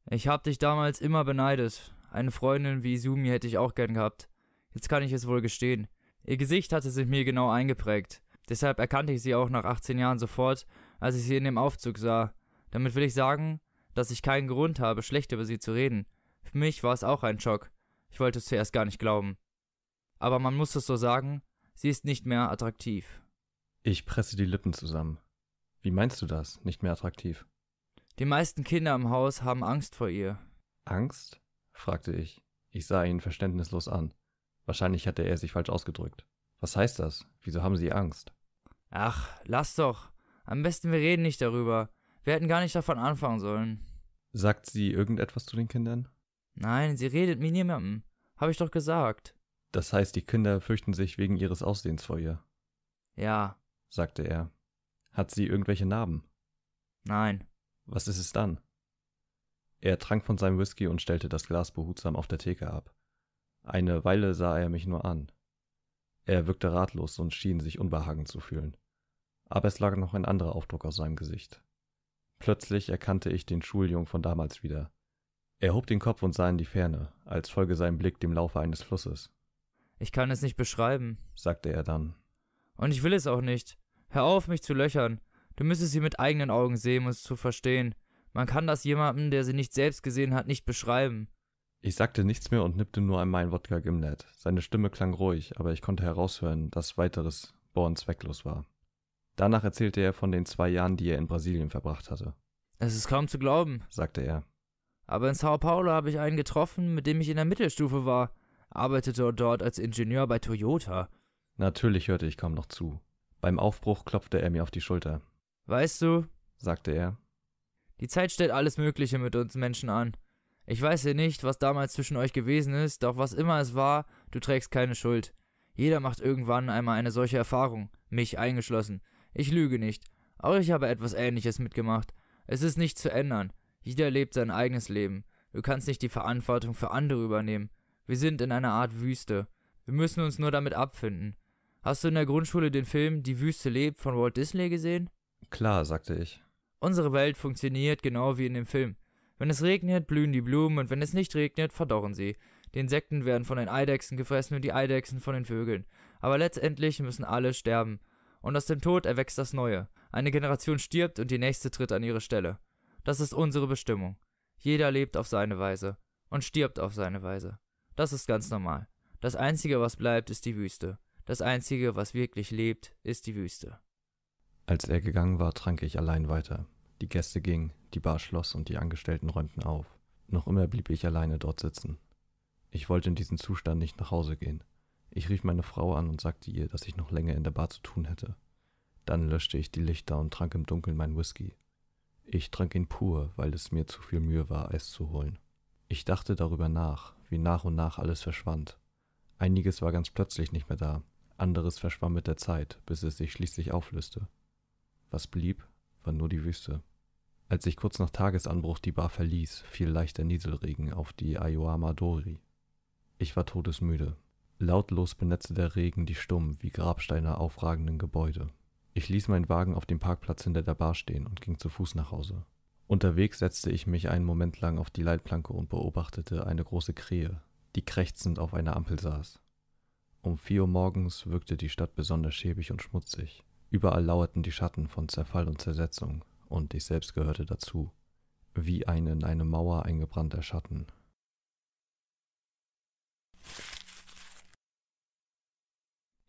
Ich hab dich damals immer beneidet. Eine Freundin wie Sumi hätte ich auch gern gehabt. Jetzt kann ich es wohl gestehen. Ihr Gesicht hatte sich mir genau eingeprägt. Deshalb erkannte ich sie auch nach 18 Jahren sofort, als ich sie in dem Aufzug sah. Damit will ich sagen, dass ich keinen Grund habe, schlecht über sie zu reden. Für mich war es auch ein Schock. Ich wollte es zuerst gar nicht glauben. Aber man muss es so sagen, sie ist nicht mehr attraktiv. Ich presse die Lippen zusammen. Wie meinst du das? Nicht mehr attraktiv. Die meisten Kinder im Haus haben Angst vor ihr. Angst? fragte ich. Ich sah ihn verständnislos an. Wahrscheinlich hatte er sich falsch ausgedrückt. Was heißt das? Wieso haben sie Angst? Ach, lass doch. Am besten wir reden nicht darüber. Wir hätten gar nicht davon anfangen sollen. Sagt sie irgendetwas zu den Kindern? Nein, sie redet mit niemandem. Habe ich doch gesagt. Das heißt, die Kinder fürchten sich wegen ihres Aussehens vor ihr. Ja, sagte er. Hat sie irgendwelche Narben? Nein. Was ist es dann? Er trank von seinem Whisky und stellte das Glas behutsam auf der Theke ab. Eine Weile sah er mich nur an. Er wirkte ratlos und schien sich unbehagen zu fühlen. Aber es lag noch ein anderer Aufdruck auf seinem Gesicht. Plötzlich erkannte ich den Schuljungen von damals wieder. Er hob den Kopf und sah in die Ferne, als folge sein Blick dem Laufe eines Flusses. Ich kann es nicht beschreiben, sagte er dann. Und ich will es auch nicht. Hör auf, mich zu löchern. Du müsstest sie mit eigenen Augen sehen, um es zu verstehen. Man kann das jemandem, der sie nicht selbst gesehen hat, nicht beschreiben. Ich sagte nichts mehr und nippte nur einmal ein Wodka Gimlet. Seine Stimme klang ruhig, aber ich konnte heraushören, dass weiteres Born zwecklos war. Danach erzählte er von den zwei Jahren, die er in Brasilien verbracht hatte. Es ist kaum zu glauben, sagte er. Aber in Sao Paulo habe ich einen getroffen, mit dem ich in der Mittelstufe war, arbeitete dort als Ingenieur bei Toyota. Natürlich hörte ich kaum noch zu. Beim Aufbruch klopfte er mir auf die Schulter. Weißt du, sagte er, die Zeit stellt alles Mögliche mit uns Menschen an. Ich weiß ja nicht, was damals zwischen euch gewesen ist, doch was immer es war, du trägst keine Schuld. Jeder macht irgendwann einmal eine solche Erfahrung, mich eingeschlossen. Ich lüge nicht. Auch ich habe etwas Ähnliches mitgemacht. Es ist nicht zu ändern. Jeder lebt sein eigenes Leben. Du kannst nicht die Verantwortung für andere übernehmen. Wir sind in einer Art Wüste. Wir müssen uns nur damit abfinden. Hast du in der Grundschule den Film Die Wüste lebt von Walt Disney gesehen? Klar, sagte ich. Unsere Welt funktioniert genau wie in dem Film. Wenn es regnet, blühen die Blumen und wenn es nicht regnet, verdorren sie. Die Insekten werden von den Eidechsen gefressen und die Eidechsen von den Vögeln. Aber letztendlich müssen alle sterben. Und aus dem Tod erwächst das Neue. Eine Generation stirbt und die nächste tritt an ihre Stelle. Das ist unsere Bestimmung. Jeder lebt auf seine Weise und stirbt auf seine Weise. Das ist ganz normal. Das Einzige, was bleibt, ist die Wüste. Das Einzige, was wirklich lebt, ist die Wüste. Als er gegangen war, trank ich allein weiter. Die Gäste gingen, die Bar schloss und die Angestellten räumten auf. Noch immer blieb ich alleine dort sitzen. Ich wollte in diesem Zustand nicht nach Hause gehen. Ich rief meine Frau an und sagte ihr, dass ich noch länger in der Bar zu tun hätte. Dann löschte ich die Lichter und trank im Dunkeln meinen Whisky. Ich trank ihn pur, weil es mir zu viel Mühe war, Eis zu holen. Ich dachte darüber nach, wie nach und nach alles verschwand. Einiges war ganz plötzlich nicht mehr da, anderes verschwamm mit der Zeit, bis es sich schließlich auflöste. Was blieb, war nur die Wüste. Als ich kurz nach Tagesanbruch die Bar verließ, fiel leichter Nieselregen auf die Ayoama Dori. Ich war todesmüde. Lautlos benetzte der Regen die stumm wie Grabsteine aufragenden Gebäude. Ich ließ meinen Wagen auf dem Parkplatz hinter der Bar stehen und ging zu Fuß nach Hause. Unterwegs setzte ich mich einen Moment lang auf die Leitplanke und beobachtete eine große Krähe, die krächzend auf einer Ampel saß. Um vier Uhr morgens wirkte die Stadt besonders schäbig und schmutzig. Überall lauerten die Schatten von Zerfall und Zersetzung, und ich selbst gehörte dazu, wie ein in eine Mauer eingebrannter Schatten.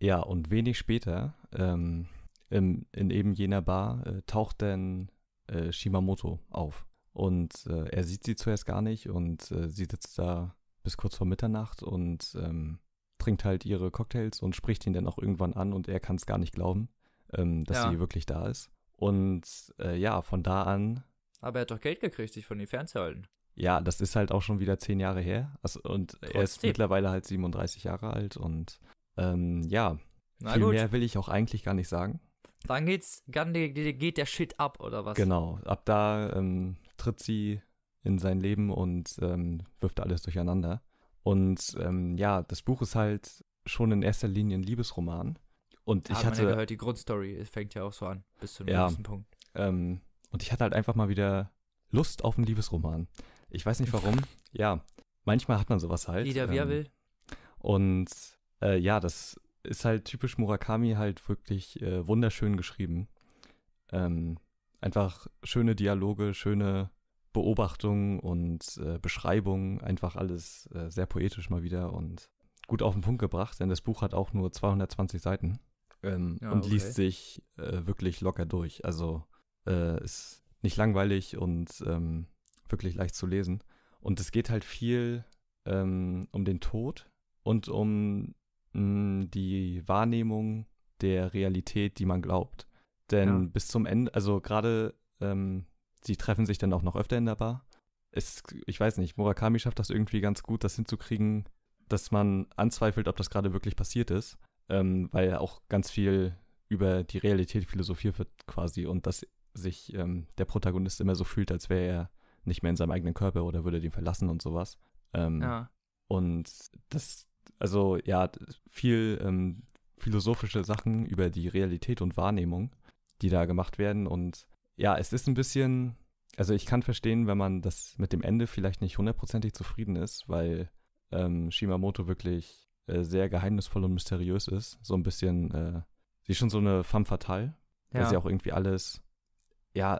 Ja, und wenig später, ähm, in, in, eben jener Bar, äh, taucht dann äh, Shimamoto auf. Und äh, er sieht sie zuerst gar nicht und äh, sie sitzt da bis kurz vor Mitternacht und ähm, trinkt halt ihre Cocktails und spricht ihn dann auch irgendwann an und er kann es gar nicht glauben, ähm, dass ja. sie wirklich da ist. Und äh, ja, von da an. Aber er hat doch Geld gekriegt, sich von ihr fernzuhalten. Ja, das ist halt auch schon wieder zehn Jahre her. Also, und Trotzdem. er ist mittlerweile halt 37 Jahre alt und ähm, ja, Na viel gut. mehr will ich auch eigentlich gar nicht sagen. Dann geht's, geht der Shit ab, oder was? Genau, ab da ähm, tritt sie in sein Leben und ähm, wirft alles durcheinander. Und ähm, ja, das Buch ist halt schon in erster Linie ein Liebesroman. Und ich ah, hatte. Man ja gehört, die Grundstory fängt ja auch so an, bis zum ja, nächsten Punkt. Ähm, und ich hatte halt einfach mal wieder Lust auf einen Liebesroman. Ich weiß nicht warum. ja, manchmal hat man sowas halt. Jeder, wie er ähm, will. Und äh, ja, das ist halt typisch Murakami halt wirklich äh, wunderschön geschrieben. Ähm, einfach schöne Dialoge, schöne Beobachtungen und äh, Beschreibungen, einfach alles äh, sehr poetisch mal wieder und gut auf den Punkt gebracht, denn das Buch hat auch nur 220 Seiten ähm, ja, und okay. liest sich äh, wirklich locker durch. Also äh, ist nicht langweilig und ähm, wirklich leicht zu lesen. Und es geht halt viel ähm, um den Tod und um mh, mm, die Wahrnehmung der Realität, die man glaubt. Denn ja. bis zum Ende, also gerade ähm, die treffen sich dann auch noch öfter in der Bar. Es, ich weiß nicht, Murakami schafft das irgendwie ganz gut, das hinzukriegen, dass man anzweifelt, ob das gerade wirklich passiert ist, ähm, weil auch ganz viel über die Realität philosophiert wird quasi und dass sich ähm, der Protagonist immer so fühlt, als wäre er nicht mehr in seinem eigenen Körper oder würde den verlassen und sowas. Ähm, ja. Und das, also ja, viel ähm, philosophische Sachen über die Realität und Wahrnehmung, die da gemacht werden und ja, es ist ein bisschen, also ich kann verstehen, wenn man das mit dem Ende vielleicht nicht hundertprozentig zufrieden ist, weil ähm, Shimamoto wirklich äh, sehr geheimnisvoll und mysteriös ist. So ein bisschen, äh, sie ist schon so eine femme fatale, ja. weil sie auch irgendwie alles, ja,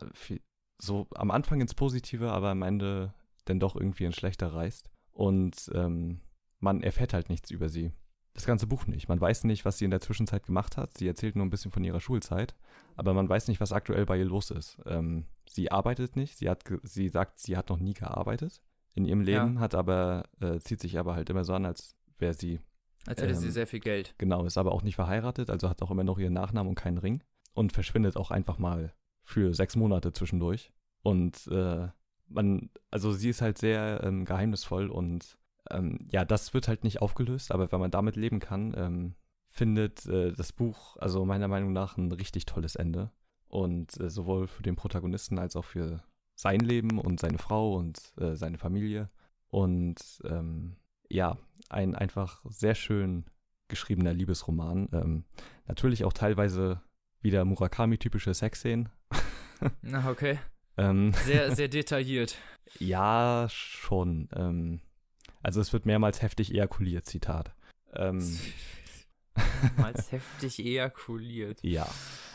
so am Anfang ins Positive, aber am Ende dann doch irgendwie ins Schlechter reißt. Und ähm, man erfährt halt nichts über sie das ganze Buch nicht. Man weiß nicht, was sie in der Zwischenzeit gemacht hat. Sie erzählt nur ein bisschen von ihrer Schulzeit, aber man weiß nicht, was aktuell bei ihr los ist. Ähm, sie arbeitet nicht. Sie hat, sie sagt, sie hat noch nie gearbeitet in ihrem Leben, ja. hat aber äh, zieht sich aber halt immer so an, als wäre sie als hätte ähm, sie sehr viel Geld. Genau, ist aber auch nicht verheiratet, also hat auch immer noch ihren Nachnamen und keinen Ring und verschwindet auch einfach mal für sechs Monate zwischendurch. Und äh, man, also sie ist halt sehr ähm, geheimnisvoll und ähm, ja, das wird halt nicht aufgelöst, aber wenn man damit leben kann, ähm, findet äh, das Buch, also meiner Meinung nach, ein richtig tolles Ende. Und äh, sowohl für den Protagonisten als auch für sein Leben und seine Frau und äh, seine Familie. Und ähm, ja, ein einfach sehr schön geschriebener Liebesroman. Ähm, natürlich auch teilweise wieder Murakami-typische Sexszenen. Na, okay. ähm, sehr, sehr detailliert. Ja, schon. Ähm, also es wird mehrmals heftig ejakuliert, Zitat. Ähm. mehrmals heftig ejakuliert. Ja.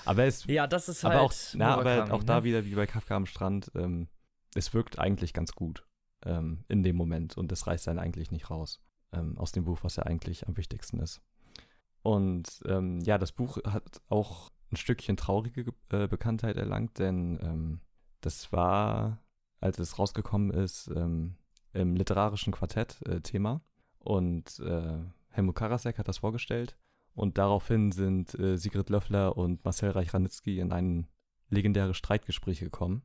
Aber es. Ja, das ist halt. Aber auch, na, aber auch ne? da wieder wie bei Kafka am Strand. Ähm, es wirkt eigentlich ganz gut ähm, in dem Moment und es reißt dann eigentlich nicht raus ähm, aus dem Buch, was ja eigentlich am wichtigsten ist. Und ähm, ja, das Buch hat auch ein Stückchen traurige äh, Bekanntheit erlangt, denn ähm, das war, als es rausgekommen ist, ähm, im literarischen Quartett-Thema. Äh, und äh, Helmut Karasek hat das vorgestellt. Und daraufhin sind äh, Sigrid Löffler und Marcel Reich-Ranitzky in ein legendäres Streitgespräch gekommen.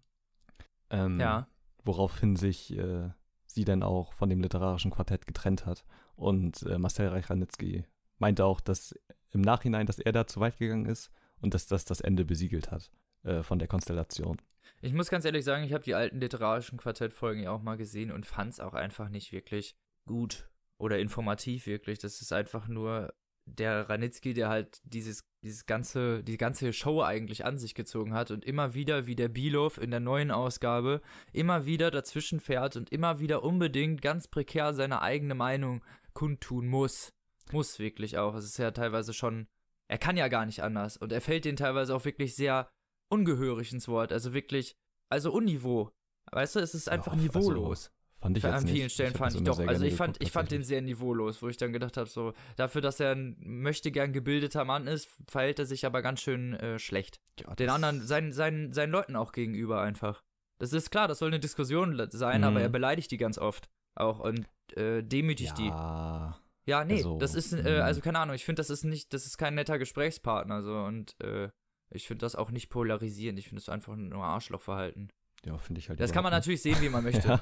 Ähm, ja. Woraufhin sich äh, sie dann auch von dem literarischen Quartett getrennt hat. Und äh, Marcel Reich-Ranitzky meinte auch, dass im Nachhinein, dass er da zu weit gegangen ist und dass das das Ende besiegelt hat äh, von der Konstellation. Ich muss ganz ehrlich sagen, ich habe die alten literarischen Quartettfolgen ja auch mal gesehen und fand es auch einfach nicht wirklich gut oder informativ wirklich. Das ist einfach nur der Ranitzky, der halt dieses, dieses ganze, die ganze Show eigentlich an sich gezogen hat und immer wieder, wie der Bilov in der neuen Ausgabe, immer wieder dazwischen fährt und immer wieder unbedingt ganz prekär seine eigene Meinung kundtun muss. Muss wirklich auch. Es ist ja teilweise schon, er kann ja gar nicht anders und er fällt den teilweise auch wirklich sehr ungehörig ins Wort, also wirklich, also unniveau. Weißt du, es ist einfach ja, also niveaulos. Also, fand ich An vielen nicht. Stellen ich fand ich doch. Also ich fand, geguckt, ich fand den sehr niveaulos, wo ich dann gedacht habe, so, dafür, dass er ein möchte gern gebildeter Mann ist, verhält er sich aber ganz schön äh, schlecht. Ja, den anderen, seinen, seinen, seinen Leuten auch gegenüber einfach. Das ist klar, das soll eine Diskussion sein, mhm. aber er mhm. beleidigt die ganz oft. Auch und äh, demütigt ja. die. Ja, nee, also, das ist, äh, mhm. also keine Ahnung, ich finde, das ist nicht, das ist kein netter Gesprächspartner, so und äh, ich finde das auch nicht polarisierend. Ich finde es einfach nur Arschlochverhalten. Ja, finde ich halt. Das kann man natürlich sehen, wie man möchte.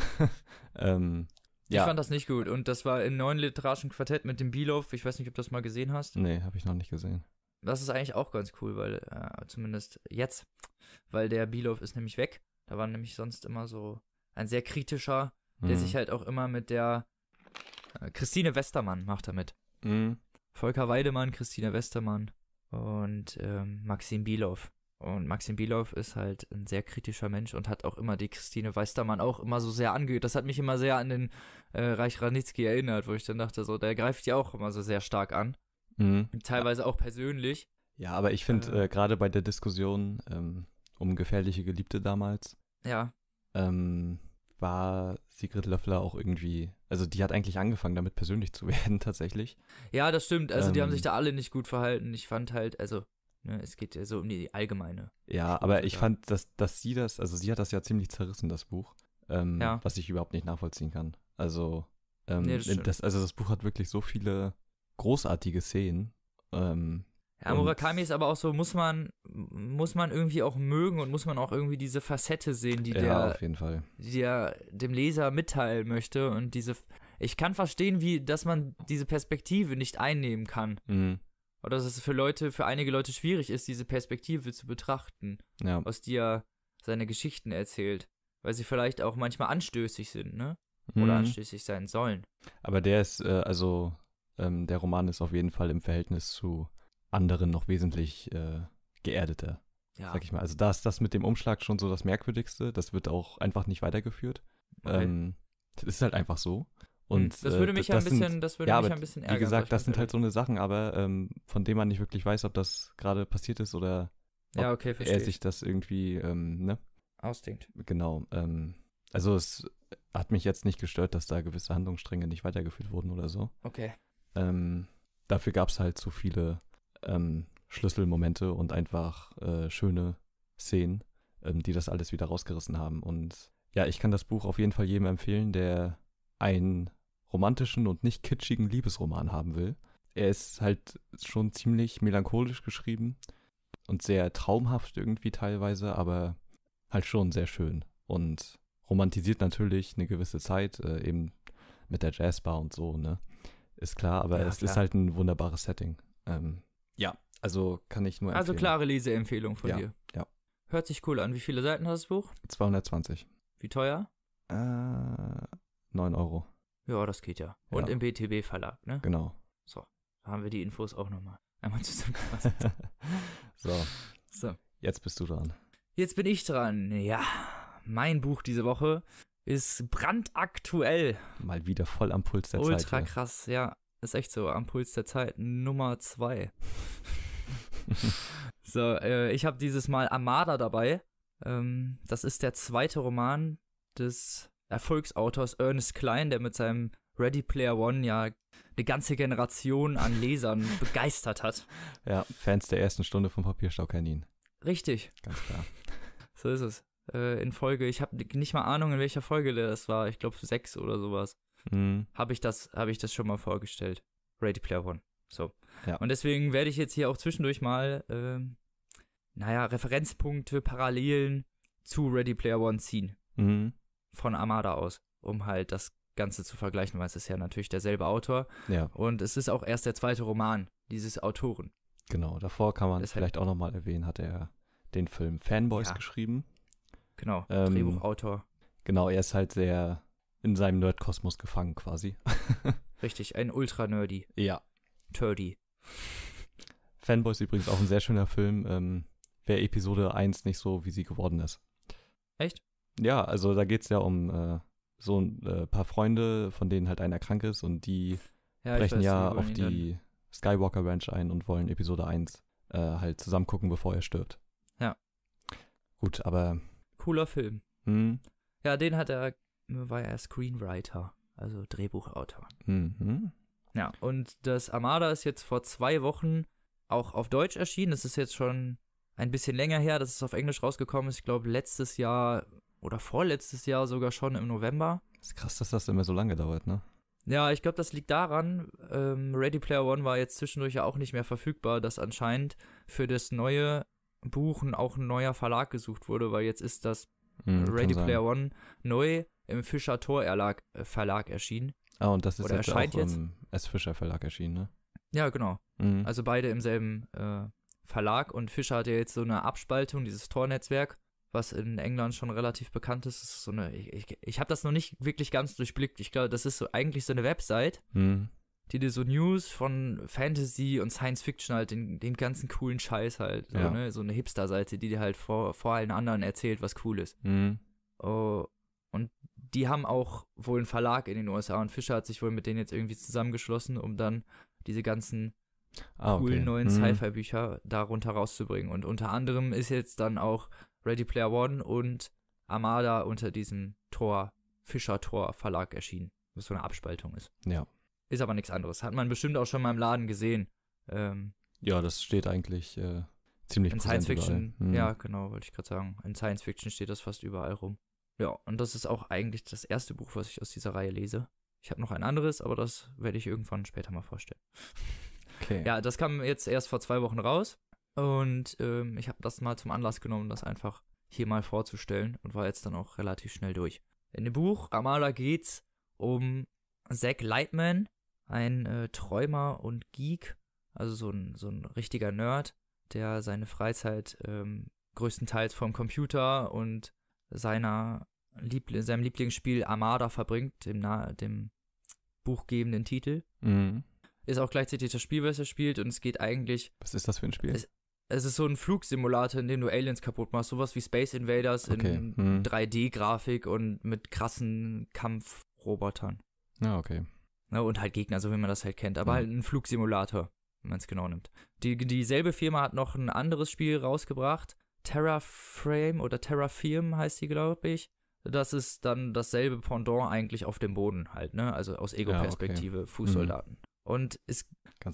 ähm, ich ja. fand das nicht gut. Und das war im neuen literarischen Quartett mit dem Bilow. Ich weiß nicht, ob du das mal gesehen hast. Nee, habe ich noch nicht gesehen. Das ist eigentlich auch ganz cool, weil, äh, zumindest jetzt, weil der Bilow ist nämlich weg. Da war nämlich sonst immer so ein sehr kritischer, mhm. der sich halt auch immer mit der äh, Christine Westermann macht damit. Mhm. Volker Weidemann, Christine Westermann und ähm, Maxim Bilow. Und Maxim Bilow ist halt ein sehr kritischer Mensch und hat auch immer die Christine Weistermann auch immer so sehr angehört. Das hat mich immer sehr an den äh, Reich Ranitzky erinnert, wo ich dann dachte, so, der greift ja auch immer so sehr stark an. Mhm. Teilweise auch persönlich. Ja, aber ich finde, ähm. äh, gerade bei der Diskussion ähm, um gefährliche Geliebte damals, ja. Ähm, war Sigrid Löffler auch irgendwie, also die hat eigentlich angefangen, damit persönlich zu werden, tatsächlich. Ja, das stimmt. Also die haben sich ähm, da alle nicht gut verhalten. Ich fand halt, also, ne, es geht ja so um die allgemeine. Ja, Schule aber ich fand, dass, dass sie das, also sie hat das ja ziemlich zerrissen, das Buch. Ähm, ja. Was ich überhaupt nicht nachvollziehen kann. Also, ähm, nee, das, das also das Buch hat wirklich so viele großartige Szenen. Ähm, ja, Murakami ist aber auch so, muss man, muss man irgendwie auch mögen und muss man auch irgendwie diese Facette sehen, die ja, der, die der dem Leser mitteilen möchte und diese, ich kann verstehen, wie, dass man diese Perspektive nicht einnehmen kann. Mhm. Oder dass es für Leute, für einige Leute schwierig ist, diese Perspektive zu betrachten, ja. aus die er seine Geschichten erzählt, weil sie vielleicht auch manchmal anstößig sind, ne? Oder mhm. anstößig sein sollen. Aber der ist, äh, also, ähm, der Roman ist auf jeden Fall im Verhältnis zu anderen noch wesentlich äh, geerdeter. Ja. Sag ich mal. Also da ist das mit dem Umschlag schon so das Merkwürdigste. Das wird auch einfach nicht weitergeführt. Okay. Ähm, das ist halt einfach so. Hm. Und, das äh, würde mich äh, das ein bisschen, sind, das würde ja, mich ein bisschen ärgern. Wie gesagt, das sind halt so eine Sachen, aber ähm, von dem man nicht wirklich weiß, ob das gerade passiert ist oder ob ja, okay, er sich das irgendwie ähm, ne? ausdenkt. Genau. Ähm, also es hat mich jetzt nicht gestört, dass da gewisse Handlungsstränge nicht weitergeführt wurden oder so. Okay. Ähm, dafür gab es halt so viele ähm, Schlüsselmomente und einfach äh, schöne Szenen, ähm, die das alles wieder rausgerissen haben. Und ja, ich kann das Buch auf jeden Fall jedem empfehlen, der einen romantischen und nicht kitschigen Liebesroman haben will. Er ist halt schon ziemlich melancholisch geschrieben und sehr traumhaft irgendwie teilweise, aber halt schon sehr schön und romantisiert natürlich eine gewisse Zeit, äh, eben mit der Jazzbar und so, ne? Ist klar, aber ja, es klar. ist halt ein wunderbares Setting. Ähm, ja, also kann ich nur also empfehlen. Also klare Leseempfehlung von ja, dir. Ja. Hört sich cool an. Wie viele Seiten hat das Buch? 220. Wie teuer? Äh, 9 Euro. Ja, das geht ja. Und ja. im BTB Verlag, ne? Genau. So, da haben wir die Infos auch nochmal. Einmal zusammengefasst. so. so. Jetzt bist du dran. Jetzt bin ich dran. Ja, mein Buch diese Woche ist brandaktuell. Mal wieder voll am Puls der Ultra Zeit. Ultra krass, ja. Das ist echt so, am Puls der Zeit. Nummer zwei. so, äh, ich habe dieses Mal Armada dabei. Ähm, das ist der zweite Roman des Erfolgsautors Ernest Klein, der mit seinem Ready Player One ja eine ganze Generation an Lesern begeistert hat. Ja, Fans der ersten Stunde vom Papierstaukanin. Richtig. Ganz klar. So ist es. Äh, in Folge, ich habe nicht mal Ahnung, in welcher Folge das war. Ich glaube sechs oder sowas mhm. habe ich, das, hab ich das schon mal vorgestellt. Ready Player One. So. Ja. Und deswegen werde ich jetzt hier auch zwischendurch mal, ähm, naja, Referenzpunkte, Parallelen zu Ready Player One ziehen. Mhm. Von Armada aus, um halt das Ganze zu vergleichen, weil es ist ja natürlich derselbe Autor. Ja. Und es ist auch erst der zweite Roman dieses Autoren. Genau, davor kann man es vielleicht auch nochmal erwähnen, hat er den Film Fanboys ja. geschrieben. Genau, ähm, Drehbuchautor. Genau, er ist halt sehr in seinem Nerdkosmos gefangen quasi. Richtig, ein Ultra-Nerdy. Ja. Turdy. Fanboys übrigens auch ein sehr schöner Film. Ähm, Wäre Episode 1 nicht so, wie sie geworden ist. Echt? Ja, also da geht es ja um äh, so ein äh, paar Freunde, von denen halt einer krank ist und die ja, brechen weiß, ja auf die dann. Skywalker Ranch ein und wollen Episode 1 äh, halt zusammen gucken, bevor er stirbt. Ja. Gut, aber. Cooler Film. Hm? Ja, den hat er war er Screenwriter, also Drehbuchautor. Mhm. Ja, und das Armada ist jetzt vor zwei Wochen auch auf Deutsch erschienen. Das ist jetzt schon ein bisschen länger her, dass es auf Englisch rausgekommen ist. Ich glaube, letztes Jahr oder vorletztes Jahr sogar schon im November. Ist krass, dass das immer so lange dauert, ne? Ja, ich glaube, das liegt daran, ähm, Ready Player One war jetzt zwischendurch ja auch nicht mehr verfügbar, dass anscheinend für das neue Buchen auch ein neuer Verlag gesucht wurde, weil jetzt ist das mhm, Ready Player One neu im Fischer Tor Erlag, äh, Verlag erschienen. Ah, und das ist Oder jetzt auch jetzt. im S. Fischer Verlag erschienen, ne? Ja, genau. Mhm. Also beide im selben äh, Verlag und Fischer hat ja jetzt so eine Abspaltung, dieses Tornetzwerk, was in England schon relativ bekannt ist. ist so eine, ich ich, ich habe das noch nicht wirklich ganz durchblickt. Ich glaube, das ist so eigentlich so eine Website, mhm. die dir so News von Fantasy und Science Fiction halt, den, den ganzen coolen Scheiß halt, so, ja. ne? so eine Hipster-Seite, die dir halt vor, vor allen anderen erzählt, was cool ist. Mhm. Oh, und die haben auch wohl einen Verlag in den USA und Fischer hat sich wohl mit denen jetzt irgendwie zusammengeschlossen, um dann diese ganzen ah, coolen okay. neuen mhm. Sci-Fi-Bücher darunter rauszubringen. Und unter anderem ist jetzt dann auch Ready Player One und Armada unter diesem Tor, Fischer Tor Verlag erschienen, was so eine Abspaltung ist. Ja. Ist aber nichts anderes. Hat man bestimmt auch schon mal im Laden gesehen. Ähm, ja, das steht eigentlich äh, ziemlich In Science Fiction, mhm. ja, genau, wollte ich gerade sagen. In Science Fiction steht das fast überall rum. Ja, und das ist auch eigentlich das erste Buch, was ich aus dieser Reihe lese. Ich habe noch ein anderes, aber das werde ich irgendwann später mal vorstellen. Okay. Ja, das kam jetzt erst vor zwei Wochen raus und ähm, ich habe das mal zum Anlass genommen, das einfach hier mal vorzustellen und war jetzt dann auch relativ schnell durch. In dem Buch Amala geht's um Zack Lightman, ein äh, Träumer und Geek, also so ein, so ein richtiger Nerd, der seine Freizeit ähm, größtenteils vom Computer und seiner Liebl seinem Lieblingsspiel Armada verbringt, dem, dem buchgebenden Titel. Mhm. Ist auch gleichzeitig das Spiel, was er spielt und es geht eigentlich. Was ist das für ein Spiel? Es, es ist so ein Flugsimulator, in dem du Aliens kaputt machst, sowas wie Space Invaders okay. in mhm. 3D-Grafik und mit krassen Kampfrobotern. Ja, okay. Ja, und halt Gegner, so wie man das halt kennt, aber mhm. halt ein Flugsimulator, wenn man es genau nimmt. Die, dieselbe Firma hat noch ein anderes Spiel rausgebracht, Terraframe oder Terrafirm heißt die, glaube ich. Das ist dann dasselbe Pendant eigentlich auf dem Boden halt, ne? Also aus Ego-Perspektive, ja, okay. Mhm. Fußsoldaten. Mhm. Und es,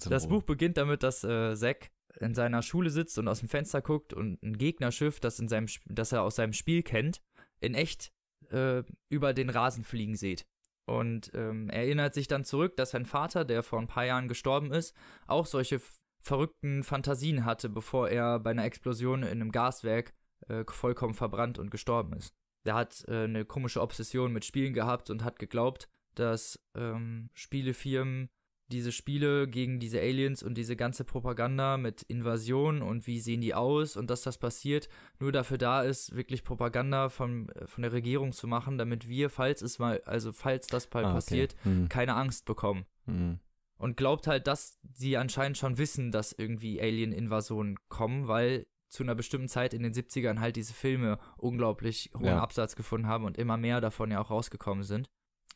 das Buch beginnt damit, dass äh, Zack in seiner Schule sitzt und aus dem Fenster guckt und ein Gegnerschiff, das, in seinem, das er aus seinem Spiel kennt, in echt äh, über den Rasen fliegen sieht. Und ähm, erinnert sich dann zurück, dass sein Vater, der vor ein paar Jahren gestorben ist, auch solche verrückten Fantasien hatte, bevor er bei einer Explosion in einem Gaswerk äh, vollkommen verbrannt und gestorben ist. Der hat äh, eine komische Obsession mit Spielen gehabt und hat geglaubt, dass ähm, Spielefirmen diese Spiele gegen diese Aliens und diese ganze Propaganda mit Invasion und wie sehen die aus und dass das passiert, nur dafür da ist, wirklich Propaganda von, äh, von der Regierung zu machen, damit wir, falls es mal, also falls das mal ah, okay. passiert, mhm. keine Angst bekommen. Mhm und glaubt halt, dass sie anscheinend schon wissen, dass irgendwie Alien-Invasionen kommen, weil zu einer bestimmten Zeit in den 70ern halt diese Filme unglaublich hohen ja. Absatz gefunden haben und immer mehr davon ja auch rausgekommen sind.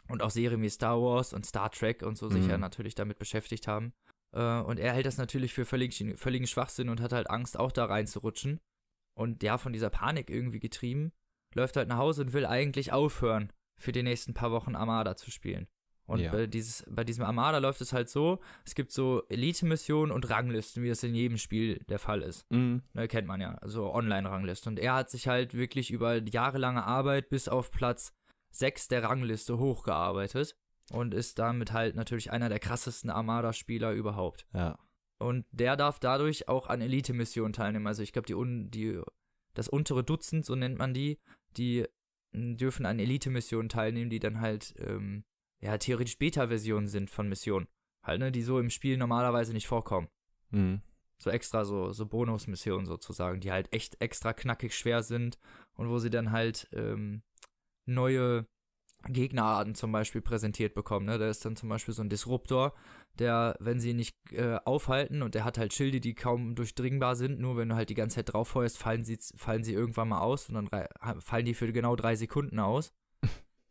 Und auch Serien wie Star Wars und Star Trek und so mhm. sich ja mhm. natürlich damit beschäftigt haben. Äh, und er hält das natürlich für völlig, völligen Schwachsinn und hat halt Angst, auch da reinzurutschen. Und ja, von dieser Panik irgendwie getrieben, läuft halt nach Hause und will eigentlich aufhören, für die nächsten paar Wochen Armada zu spielen. Und ja. bei, dieses, bei diesem Armada läuft es halt so, es gibt so Elite-Missionen und Ranglisten, wie das in jedem Spiel der Fall ist. Mhm. Ne, kennt man ja, so Online-Ranglisten. Und er hat sich halt wirklich über jahrelange Arbeit bis auf Platz 6 der Rangliste hochgearbeitet und ist damit halt natürlich einer der krassesten Armada-Spieler überhaupt. Ja. Und der darf dadurch auch an Elite-Missionen teilnehmen. Also ich glaube, die, die, das untere Dutzend, so nennt man die, die dürfen an Elite-Missionen teilnehmen, die dann halt ähm, ja, theoretisch Beta-Versionen sind von Missionen. Halt, ne, die so im Spiel normalerweise nicht vorkommen. Mhm. So extra, so, so Bonus-Missionen sozusagen, die halt echt extra knackig schwer sind und wo sie dann halt ähm, neue Gegnerarten zum Beispiel präsentiert bekommen. Ne? Da ist dann zum Beispiel so ein Disruptor, der, wenn sie ihn nicht äh, aufhalten und der hat halt Schilde, die kaum durchdringbar sind, nur wenn du halt die ganze Zeit drauf feuerst, fallen sie, fallen sie irgendwann mal aus und dann fallen die für genau drei Sekunden aus.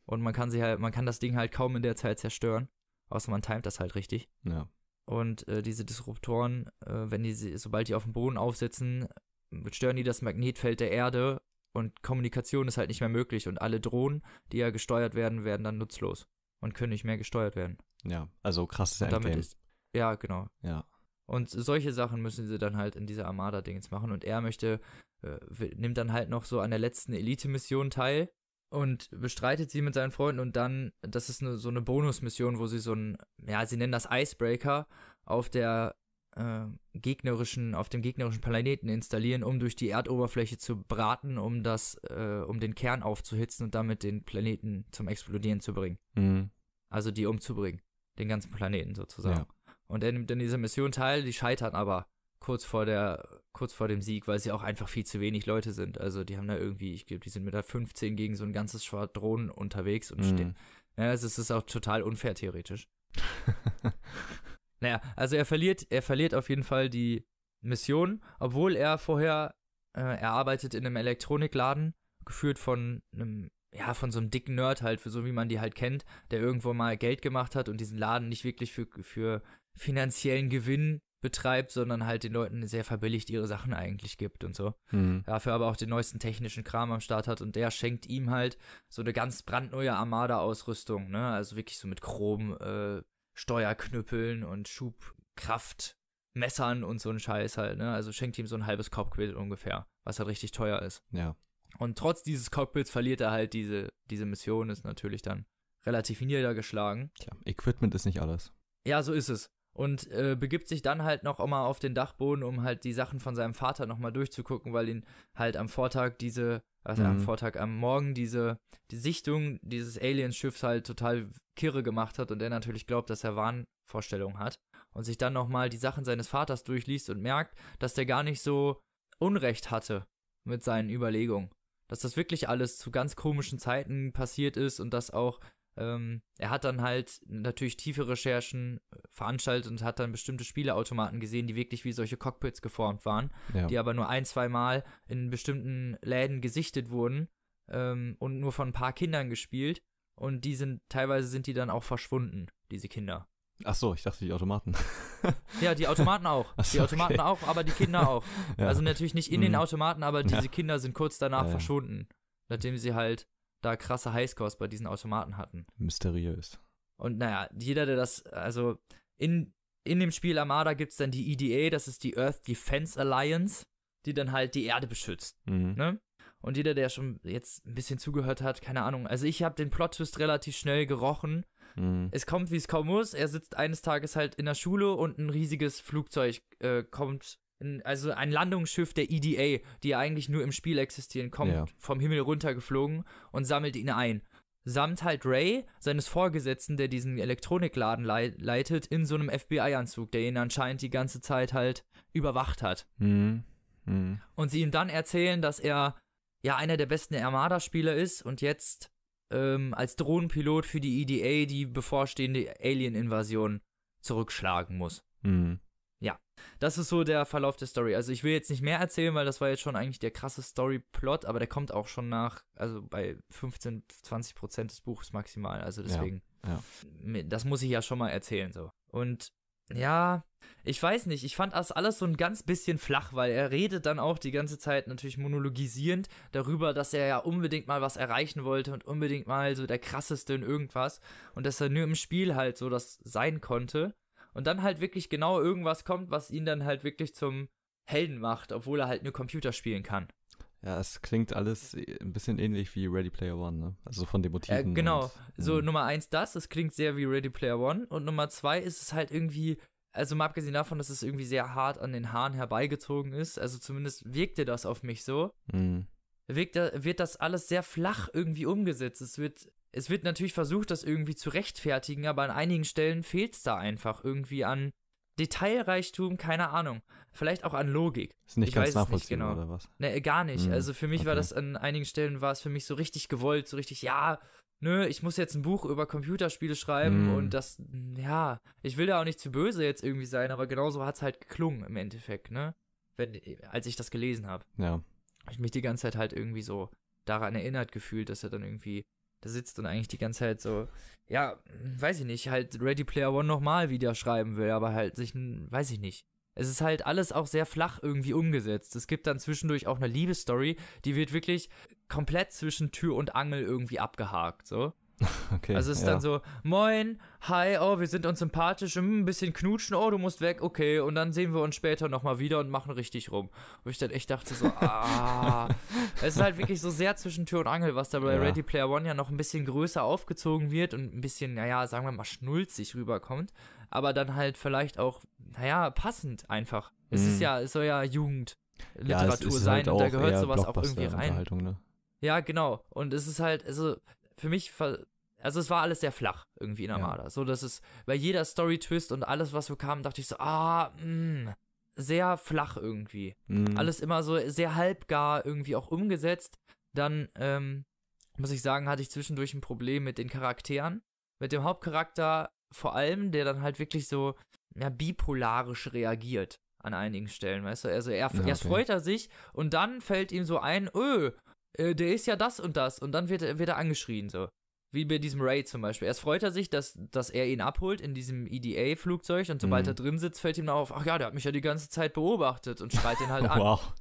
Und man kann sich halt, man kann das Ding halt kaum in der Zeit zerstören. Außer man timet das halt richtig. Ja. Und äh, diese Disruptoren, äh, wenn die, sobald die auf dem Boden aufsitzen, stören die das Magnetfeld der Erde und Kommunikation ist halt nicht mehr möglich und alle Drohnen, die ja gesteuert werden, werden dann nutzlos und können nicht mehr gesteuert werden. Ja, also krasses und ist, Ja, genau. Ja. Und solche Sachen müssen sie dann halt in dieser Armada-Dings machen und er möchte, äh, nimmt dann halt noch so an der letzten Elite-Mission teil und bestreitet sie mit seinen Freunden und dann, das ist eine, so eine Bonusmission, wo sie so ein, ja, sie nennen das Icebreaker auf der äh, gegnerischen, auf dem gegnerischen Planeten installieren, um durch die Erdoberfläche zu braten, um das, äh, um den Kern aufzuhitzen und damit den Planeten zum Explodieren zu bringen. Mhm. Also die umzubringen. Den ganzen Planeten sozusagen. Ja. Und er nimmt in dieser Mission teil, die scheitern aber kurz vor der, kurz vor dem Sieg, weil sie auch einfach viel zu wenig Leute sind. Also die haben da irgendwie, ich glaube, die sind mit der 15 gegen so ein ganzes Schwadron unterwegs und mhm. stehen. Ja, also es ist, ist auch total unfair theoretisch. naja, also er verliert, er verliert auf jeden Fall die Mission, obwohl er vorher, äh, er arbeitet in einem Elektronikladen, geführt von einem ja, von so einem dicken Nerd halt, für so wie man die halt kennt, der irgendwo mal Geld gemacht hat und diesen Laden nicht wirklich für, für finanziellen Gewinn betreibt, sondern halt den Leuten sehr verbilligt ihre Sachen eigentlich gibt und so. Mhm. Dafür aber auch den neuesten technischen Kram am Start hat und der schenkt ihm halt so eine ganz brandneue Armada-Ausrüstung, ne? Also wirklich so mit Chrom, äh, Steuerknüppeln und Schubkraftmessern und so ein Scheiß halt, ne? Also schenkt ihm so ein halbes Cockpit ungefähr, was halt richtig teuer ist. Ja. Und trotz dieses Cockpits verliert er halt diese, diese Mission, ist natürlich dann relativ niedergeschlagen. Tja, Equipment ist nicht alles. Ja, so ist es und äh, begibt sich dann halt noch mal auf den Dachboden, um halt die Sachen von seinem Vater nochmal durchzugucken, weil ihn halt am Vortag diese, also mhm. am Vortag, am Morgen diese die Sichtung dieses Alienschiffs halt total kirre gemacht hat und er natürlich glaubt, dass er Wahnvorstellungen hat und sich dann nochmal die Sachen seines Vaters durchliest und merkt, dass der gar nicht so Unrecht hatte mit seinen Überlegungen, dass das wirklich alles zu ganz komischen Zeiten passiert ist und dass auch ähm, er hat dann halt natürlich tiefe Recherchen äh, veranstaltet und hat dann bestimmte Spieleautomaten gesehen, die wirklich wie solche Cockpits geformt waren, ja. die aber nur ein, zwei Mal in bestimmten Läden gesichtet wurden ähm, und nur von ein paar Kindern gespielt. Und die sind, teilweise sind die dann auch verschwunden, diese Kinder. Ach so, ich dachte die Automaten. ja, die Automaten auch. So, die Automaten okay. auch, aber die Kinder auch. ja. Also natürlich nicht in mhm. den Automaten, aber diese ja. Kinder sind kurz danach verschwunden, nachdem sie halt da krasse Highscores bei diesen Automaten hatten. Mysteriös. Und naja, jeder, der das, also in, in dem Spiel Armada gibt es dann die EDA, das ist die Earth Defense Alliance, die dann halt die Erde beschützt. Mhm. Ne? Und jeder, der schon jetzt ein bisschen zugehört hat, keine Ahnung. Also ich habe den Plot-Twist relativ schnell gerochen. Mhm. Es kommt, wie es kaum muss. Er sitzt eines Tages halt in der Schule und ein riesiges Flugzeug äh, kommt also ein Landungsschiff der EDA, die eigentlich nur im Spiel existieren, kommt ja. vom Himmel runtergeflogen und sammelt ihn ein. Samt halt Ray, seines Vorgesetzten, der diesen Elektronikladen le leitet, in so einem FBI-Anzug, der ihn anscheinend die ganze Zeit halt überwacht hat. Mhm. Mhm. Und sie ihm dann erzählen, dass er ja einer der besten Armada-Spieler ist und jetzt ähm, als Drohnenpilot für die EDA die bevorstehende Alien-Invasion zurückschlagen muss. Mhm ja, das ist so der Verlauf der Story. Also ich will jetzt nicht mehr erzählen, weil das war jetzt schon eigentlich der krasse Story-Plot, aber der kommt auch schon nach, also bei 15, 20 Prozent des Buches maximal. Also deswegen, ja, ja. das muss ich ja schon mal erzählen so. Und ja, ich weiß nicht. Ich fand das alles so ein ganz bisschen flach, weil er redet dann auch die ganze Zeit natürlich monologisierend darüber, dass er ja unbedingt mal was erreichen wollte und unbedingt mal so der krasseste in irgendwas und dass er nur im Spiel halt so das sein konnte und dann halt wirklich genau irgendwas kommt, was ihn dann halt wirklich zum Helden macht, obwohl er halt nur Computer spielen kann. Ja, es klingt alles ein bisschen ähnlich wie Ready Player One, ne? Also von den äh, Motiven. Ja, genau. Und, so Nummer eins das, es klingt sehr wie Ready Player One. Und Nummer zwei ist es halt irgendwie, also mal abgesehen davon, dass es irgendwie sehr hart an den Haaren herbeigezogen ist, also zumindest wirkte das auf mich so, mhm. wirkt, wird das alles sehr flach irgendwie umgesetzt. Es wird es wird natürlich versucht, das irgendwie zu rechtfertigen, aber an einigen Stellen fehlt es da einfach irgendwie an Detailreichtum, keine Ahnung. Vielleicht auch an Logik. Ist nicht ich ganz nachvollziehbar genau. oder was? Nee, gar nicht. Mhm. Also für mich okay. war das an einigen Stellen war es für mich so richtig gewollt, so richtig, ja, nö, ich muss jetzt ein Buch über Computerspiele schreiben mhm. und das, ja, ich will da auch nicht zu böse jetzt irgendwie sein, aber genauso hat es halt geklungen im Endeffekt, ne? Wenn, als ich das gelesen habe. Ja. Ich mich die ganze Zeit halt irgendwie so daran erinnert gefühlt, dass er dann irgendwie da sitzt und eigentlich die ganze Zeit so, ja, weiß ich nicht, halt Ready Player One nochmal wieder schreiben will, aber halt sich, weiß ich nicht. Es ist halt alles auch sehr flach irgendwie umgesetzt. Es gibt dann zwischendurch auch eine Liebesstory, die wird wirklich komplett zwischen Tür und Angel irgendwie abgehakt, so. Okay, also es ist ja. dann so, moin, hi, oh, wir sind uns sympathisch, ein hm, bisschen knutschen, oh, du musst weg, okay, und dann sehen wir uns später nochmal wieder und machen richtig rum. Wo ich dann echt dachte so, ah. es ist halt wirklich so sehr zwischen Tür und Angel, was da bei ja. Ready Player One ja noch ein bisschen größer aufgezogen wird und ein bisschen, naja, sagen wir mal, schnulzig rüberkommt, aber dann halt vielleicht auch, naja, passend einfach. Mhm. Es ist mhm. ja, es soll ja Jugendliteratur ja, sein halt und da gehört sowas auch irgendwie rein. Ne? Ja, genau. Und es ist halt, also für mich also es war alles sehr flach irgendwie in Armada. Ja. So, dass es bei jeder Story-Twist und alles, was so kam, dachte ich so, ah, mh, mm, sehr flach irgendwie. Mhm. Alles immer so sehr halbgar irgendwie auch umgesetzt. Dann, ähm, muss ich sagen, hatte ich zwischendurch ein Problem mit den Charakteren. Mit dem Hauptcharakter vor allem, der dann halt wirklich so ja, bipolarisch reagiert an einigen Stellen, weißt du? Also er, ja, okay. erst freut er sich und dann fällt ihm so ein, öh, äh, der ist ja das und das und dann wird, wird er angeschrien so wie bei diesem Ray zum Beispiel. Erst freut er sich, dass, dass er ihn abholt in diesem EDA-Flugzeug und sobald mhm. er drin sitzt, fällt ihm auf, ach ja, der hat mich ja die ganze Zeit beobachtet und schreit ihn halt an. wow.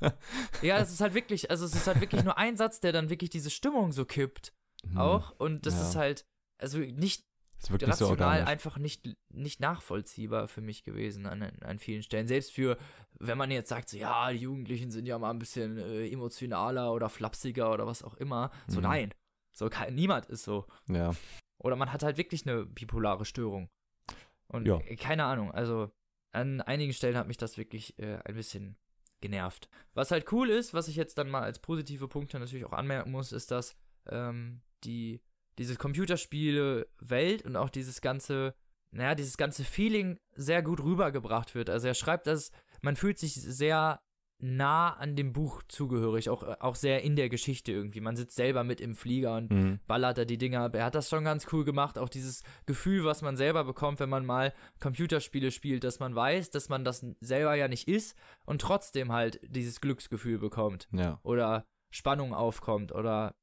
ja, es ist halt wirklich, also es ist halt wirklich nur ein Satz, der dann wirklich diese Stimmung so kippt. Mhm. Auch. Und das ja. ist halt, also nicht rational so einfach nicht, nicht nachvollziehbar für mich gewesen an, an vielen Stellen. Selbst für, wenn man jetzt sagt, so, ja, die Jugendlichen sind ja mal ein bisschen äh, emotionaler oder flapsiger oder was auch immer. So, mhm. nein so, kein, niemand ist so. Ja. Oder man hat halt wirklich eine bipolare Störung. Und ja. Äh, keine Ahnung, also an einigen Stellen hat mich das wirklich äh, ein bisschen genervt. Was halt cool ist, was ich jetzt dann mal als positive Punkte natürlich auch anmerken muss, ist, dass ähm, die, diese Computerspiele-Welt und auch dieses ganze, naja, dieses ganze Feeling sehr gut rübergebracht wird. Also er schreibt, dass man fühlt sich sehr nah an dem Buch zugehörig, auch, äh, auch sehr in der Geschichte irgendwie. Man sitzt selber mit im Flieger und mhm. ballert da die Dinger ab. Er hat das schon ganz cool gemacht, auch dieses Gefühl, was man selber bekommt, wenn man mal Computerspiele spielt, dass man weiß, dass man das selber ja nicht ist und trotzdem halt dieses Glücksgefühl bekommt. Ja. Oder Spannung aufkommt oder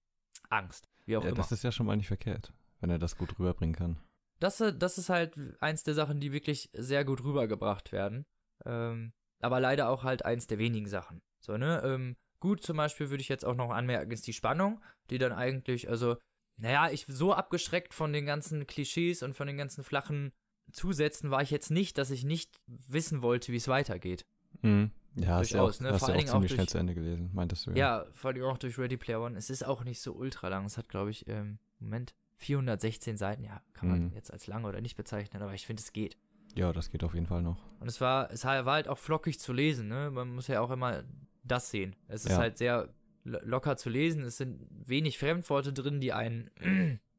Angst, wie auch ja, immer. Das ist ja schon mal nicht verkehrt, wenn er das gut rüberbringen kann. Das, äh, das ist halt eins der Sachen, die wirklich sehr gut rübergebracht werden. Ähm, aber leider auch halt eins der wenigen Sachen. So, ne? Ähm, gut zum Beispiel würde ich jetzt auch noch anmerken, ist die Spannung, die dann eigentlich, also, naja, ich so abgeschreckt von den ganzen Klischees und von den ganzen flachen Zusätzen war ich jetzt nicht, dass ich nicht wissen wollte, wie es weitergeht. Mhm. Ja, Durchaus, hast du auch, ne? hast vor du auch ziemlich schnell zu Ende gelesen, meintest du. Ja. ja, vor allem auch durch Ready Player One. Es ist auch nicht so ultra lang. Es hat, glaube ich, ähm, Moment, 416 Seiten. Ja, kann man mhm. jetzt als lang oder nicht bezeichnen, aber ich finde, es geht. Ja, das geht auf jeden Fall noch. Und es war, es war halt auch flockig zu lesen, ne? Man muss ja auch immer das sehen. Es ist ja. halt sehr locker zu lesen. Es sind wenig Fremdworte drin, die einen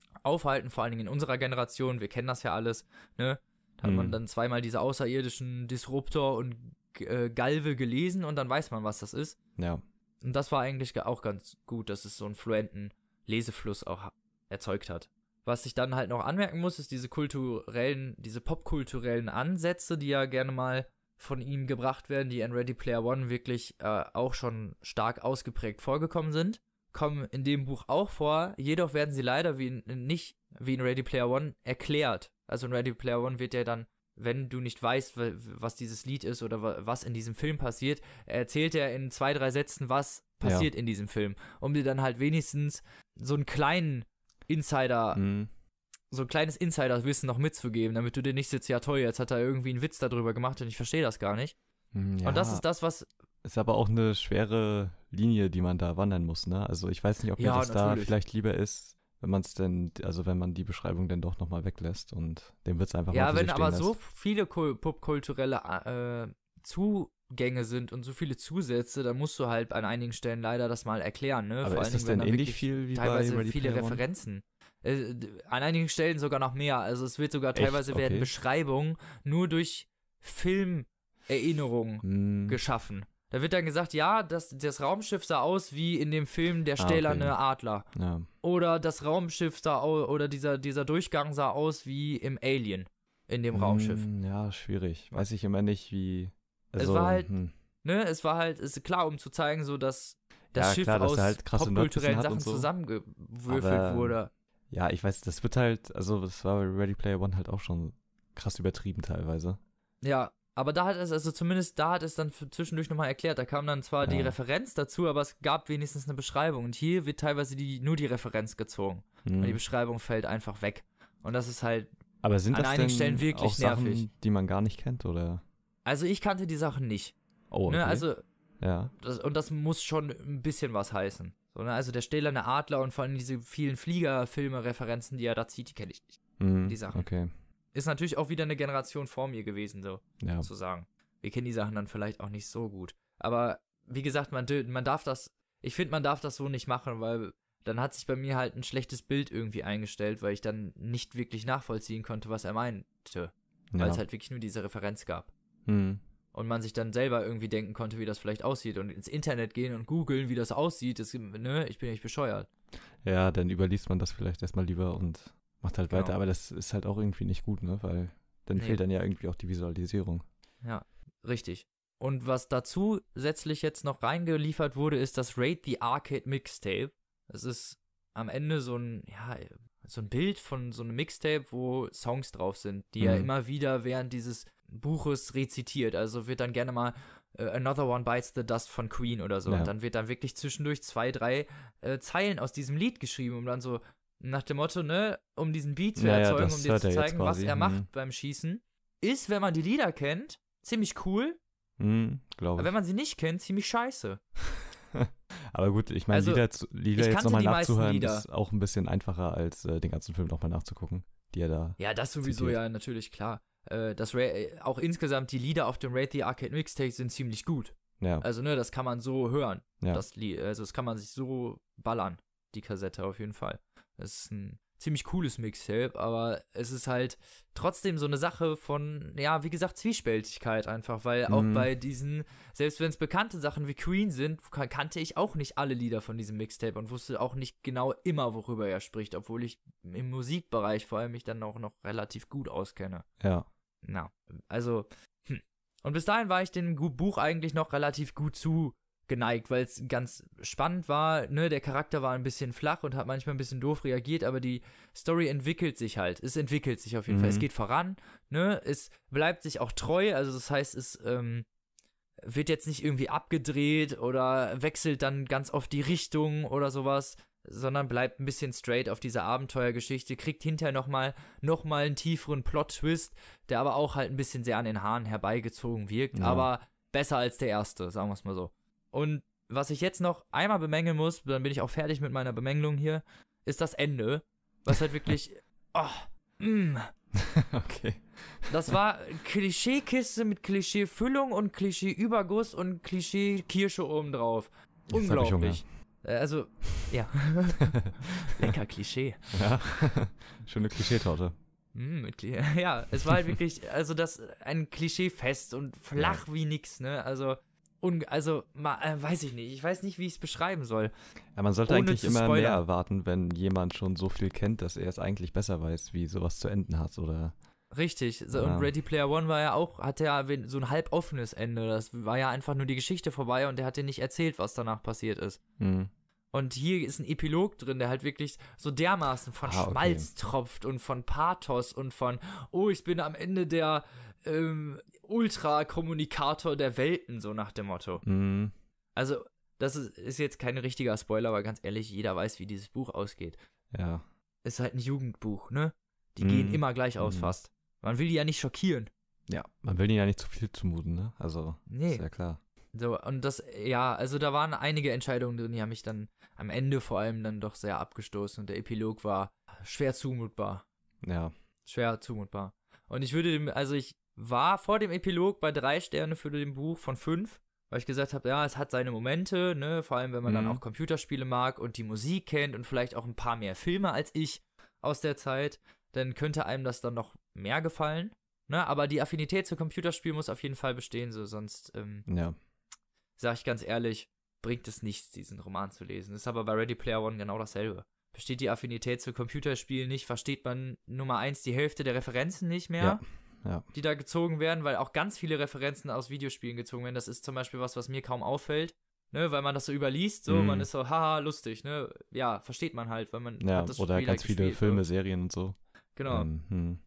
aufhalten, vor allen Dingen in unserer Generation. Wir kennen das ja alles, ne? Da hat man mhm. dann zweimal diese außerirdischen Disruptor und äh, Galve gelesen und dann weiß man, was das ist. Ja. Und das war eigentlich auch ganz gut, dass es so einen fluenten Lesefluss auch erzeugt hat. Was ich dann halt noch anmerken muss, ist diese kulturellen, diese popkulturellen Ansätze, die ja gerne mal von ihm gebracht werden, die in Ready Player One wirklich äh, auch schon stark ausgeprägt vorgekommen sind, kommen in dem Buch auch vor, jedoch werden sie leider wie in, nicht wie in Ready Player One erklärt. Also in Ready Player One wird ja dann, wenn du nicht weißt, was dieses Lied ist oder was in diesem Film passiert, erzählt er in zwei, drei Sätzen, was passiert ja. in diesem Film, um dir dann halt wenigstens so einen kleinen Insider, mhm. so ein kleines Insider-Wissen noch mitzugeben, damit du dir nicht sitzt, ja toll, jetzt hat er irgendwie einen Witz darüber gemacht und ich verstehe das gar nicht. Ja, mhm, und das ist das, was. Ist aber auch eine schwere Linie, die man da wandern muss, ne? Also ich weiß nicht, ob mir ja, das natürlich. da vielleicht lieber ist, wenn man es denn, also wenn man die Beschreibung denn doch nochmal weglässt und dem wird es einfach ja, mal Ja, wenn aber lässt. so viele popkulturelle äh, zu Gänge sind und so viele Zusätze, da musst du halt an einigen Stellen leider das mal erklären, ne? Aber Vor ist das denn ähnlich viel wie teilweise bei viele Referenzen. Äh, an einigen Stellen sogar noch mehr. Also es wird sogar teilweise okay. werden Beschreibungen nur durch Filmerinnerungen hm. geschaffen. Da wird dann gesagt, ja, das, das Raumschiff sah aus wie in dem Film Der ah, stählerne ah, okay. Adler. Ja. Oder das Raumschiff sah aus, oder dieser, dieser Durchgang sah aus wie im Alien in dem hm, Raumschiff. Hm, ja, schwierig. Weiß ich immer nicht, wie also, es war halt, hm. ne, es war halt, ist klar, um zu zeigen, so dass das ja, Schiff klar, aus halt popkulturellen Sachen so. zusammengewürfelt Aber, wurde. Ja, ich weiß, das wird halt, also das war bei Ready Player One halt auch schon krass übertrieben teilweise. Ja, aber da hat es, also zumindest da hat es dann zwischendurch nochmal erklärt. Da kam dann zwar ja. die Referenz dazu, aber es gab wenigstens eine Beschreibung. Und hier wird teilweise die, nur die Referenz gezogen. Hm. Und die Beschreibung fällt einfach weg. Und das ist halt aber sind an das einigen Stellen wirklich auch nervig. Sachen, die man gar nicht kennt, oder? Also ich kannte die Sachen nicht. Oh, ne, okay. Ne, also, ja. Das, und das muss schon ein bisschen was heißen. So, ne? Also der stählerne Adler und vor allem diese vielen Fliegerfilme-Referenzen, die er da zieht, die kenne ich nicht. Mhm, die Sachen. Okay. Ist natürlich auch wieder eine Generation vor mir gewesen, so ja. sozusagen. Wir kennen die Sachen dann vielleicht auch nicht so gut. Aber wie gesagt, man, man darf das, ich finde, man darf das so nicht machen, weil dann hat sich bei mir halt ein schlechtes Bild irgendwie eingestellt, weil ich dann nicht wirklich nachvollziehen konnte, was er meinte. Ja. Weil es halt wirklich nur diese Referenz gab. Hm. Und man sich dann selber irgendwie denken konnte, wie das vielleicht aussieht. Und ins Internet gehen und googeln, wie das aussieht. Das, ne, ich bin ja nicht bescheuert. Ja, dann überliest man das vielleicht erstmal lieber und macht halt genau. weiter. Aber das ist halt auch irgendwie nicht gut, ne? Weil dann nee. fehlt dann ja irgendwie auch die Visualisierung. Ja, richtig. Und was dazu setzlich jetzt noch reingeliefert wurde, ist das Raid the Arcade Mixtape. Das ist am Ende so ein, ja, so ein Bild von so einem Mixtape, wo Songs drauf sind, die mhm. ja immer wieder während dieses Buches rezitiert. Also wird dann gerne mal äh, Another One Bites the Dust von Queen oder so. Ja. Und dann wird dann wirklich zwischendurch zwei, drei äh, Zeilen aus diesem Lied geschrieben, um dann so nach dem Motto, ne, um diesen Beat zu naja, erzeugen, um dir zu zeigen, was er macht mhm. beim Schießen. Ist, wenn man die Lieder kennt, ziemlich cool. Mhm, glaube Aber wenn man sie nicht kennt, ziemlich scheiße. Aber gut, ich meine, also, Lieder, Lieder jetzt nochmal nachzuhören, ist auch ein bisschen einfacher, als äh, den ganzen Film nochmal nachzugucken, die er da. Ja, das sowieso, zitiert. ja, natürlich, klar. Äh, das Ra äh, auch insgesamt die Lieder auf dem Raid the Arcade Mixtape sind ziemlich gut. Ja. Also, ne, das kann man so hören. Ja. Das Lied, also das kann man sich so ballern, die Kassette auf jeden Fall. Das ist ein ziemlich cooles Mixtape, aber es ist halt trotzdem so eine Sache von, ja, wie gesagt, Zwiespältigkeit einfach, weil mhm. auch bei diesen, selbst wenn es bekannte Sachen wie Queen sind, kannte ich auch nicht alle Lieder von diesem Mixtape und wusste auch nicht genau immer, worüber er spricht, obwohl ich im Musikbereich vor allem mich dann auch noch relativ gut auskenne. Ja. Na, also, hm. Und bis dahin war ich dem Buch eigentlich noch relativ gut zu geneigt, weil es ganz spannend war. Ne? Der Charakter war ein bisschen flach und hat manchmal ein bisschen doof reagiert, aber die Story entwickelt sich halt. Es entwickelt sich auf jeden mhm. Fall. Es mhm. geht voran. Ne? Es bleibt sich auch treu. Also das heißt, es ähm, wird jetzt nicht irgendwie abgedreht oder wechselt dann ganz oft die Richtung oder sowas sondern bleibt ein bisschen straight auf dieser Abenteuergeschichte, kriegt hinterher nochmal noch mal einen tieferen Plot-Twist, der aber auch halt ein bisschen sehr an den Haaren herbeigezogen wirkt, ja. aber besser als der erste, sagen wir es mal so. Und was ich jetzt noch einmal bemängeln muss, dann bin ich auch fertig mit meiner Bemängelung hier, ist das Ende. Was halt wirklich. Oh, mm. okay. Das war Klischeekiste mit Klischeefüllung und Klischeeüberguss und Klischee-Kirsche obendrauf. Jetzt Unglaublich. Äh, also, ja. Lecker Klischee. Ja. Schöne Klischeetorte. Mm, ja, es war halt wirklich, also das ein Klischeefest und flach ja. wie nix, ne? Also also äh, weiß ich nicht. Ich weiß nicht, wie ich es beschreiben soll. Ja, man sollte Ohne eigentlich immer spoilern. mehr erwarten, wenn jemand schon so viel kennt, dass er es eigentlich besser weiß, wie sowas zu enden hat oder. Richtig. So, ja. Und Ready Player One war ja auch, hatte ja so ein halb offenes Ende. Das war ja einfach nur die Geschichte vorbei und der hat dir nicht erzählt, was danach passiert ist. Mhm. Und hier ist ein Epilog drin, der halt wirklich so dermaßen von ah, Schmalz tropft und von Pathos und von, oh, ich bin am Ende der ähm, Ultra-Kommunikator der Welten, so nach dem Motto. Mhm. Also, das ist, ist, jetzt kein richtiger Spoiler, aber ganz ehrlich, jeder weiß, wie dieses Buch ausgeht. Ja. Ist halt ein Jugendbuch, ne? Die mhm. gehen immer gleich aus, mhm. fast. Man will die ja nicht schockieren. Ja, man will ihnen ja nicht zu viel zumuten, ne? Also, nee. ist ja klar. So, und das, ja, also da waren einige Entscheidungen drin, die haben mich dann am Ende vor allem dann doch sehr abgestoßen und der Epilog war schwer zumutbar. Ja. Schwer zumutbar. Und ich würde dem, also ich war vor dem Epilog bei drei Sterne für den Buch von fünf, weil ich gesagt habe, ja, es hat seine Momente, ne, vor allem wenn man mhm. dann auch Computerspiele mag und die Musik kennt und vielleicht auch ein paar mehr Filme als ich aus der Zeit, dann könnte einem das dann noch mehr gefallen. Ne, aber die Affinität zu Computerspielen muss auf jeden Fall bestehen, so sonst, ähm, ja. sag ich ganz ehrlich, bringt es nichts, diesen Roman zu lesen. Ist aber bei Ready Player One genau dasselbe. Besteht die Affinität zu Computerspielen nicht, versteht man Nummer eins die Hälfte der Referenzen nicht mehr. Ja ja. die da gezogen werden, weil auch ganz viele Referenzen aus Videospielen gezogen werden. Das ist zum Beispiel was, was mir kaum auffällt, ne, weil man das so überliest, so, mm. man mhm. ist so, haha, lustig, ne, ja, versteht man halt, weil man ja, hat das oder Spiel ganz viele ne. Filme, Serien und so. Genau. Mhm.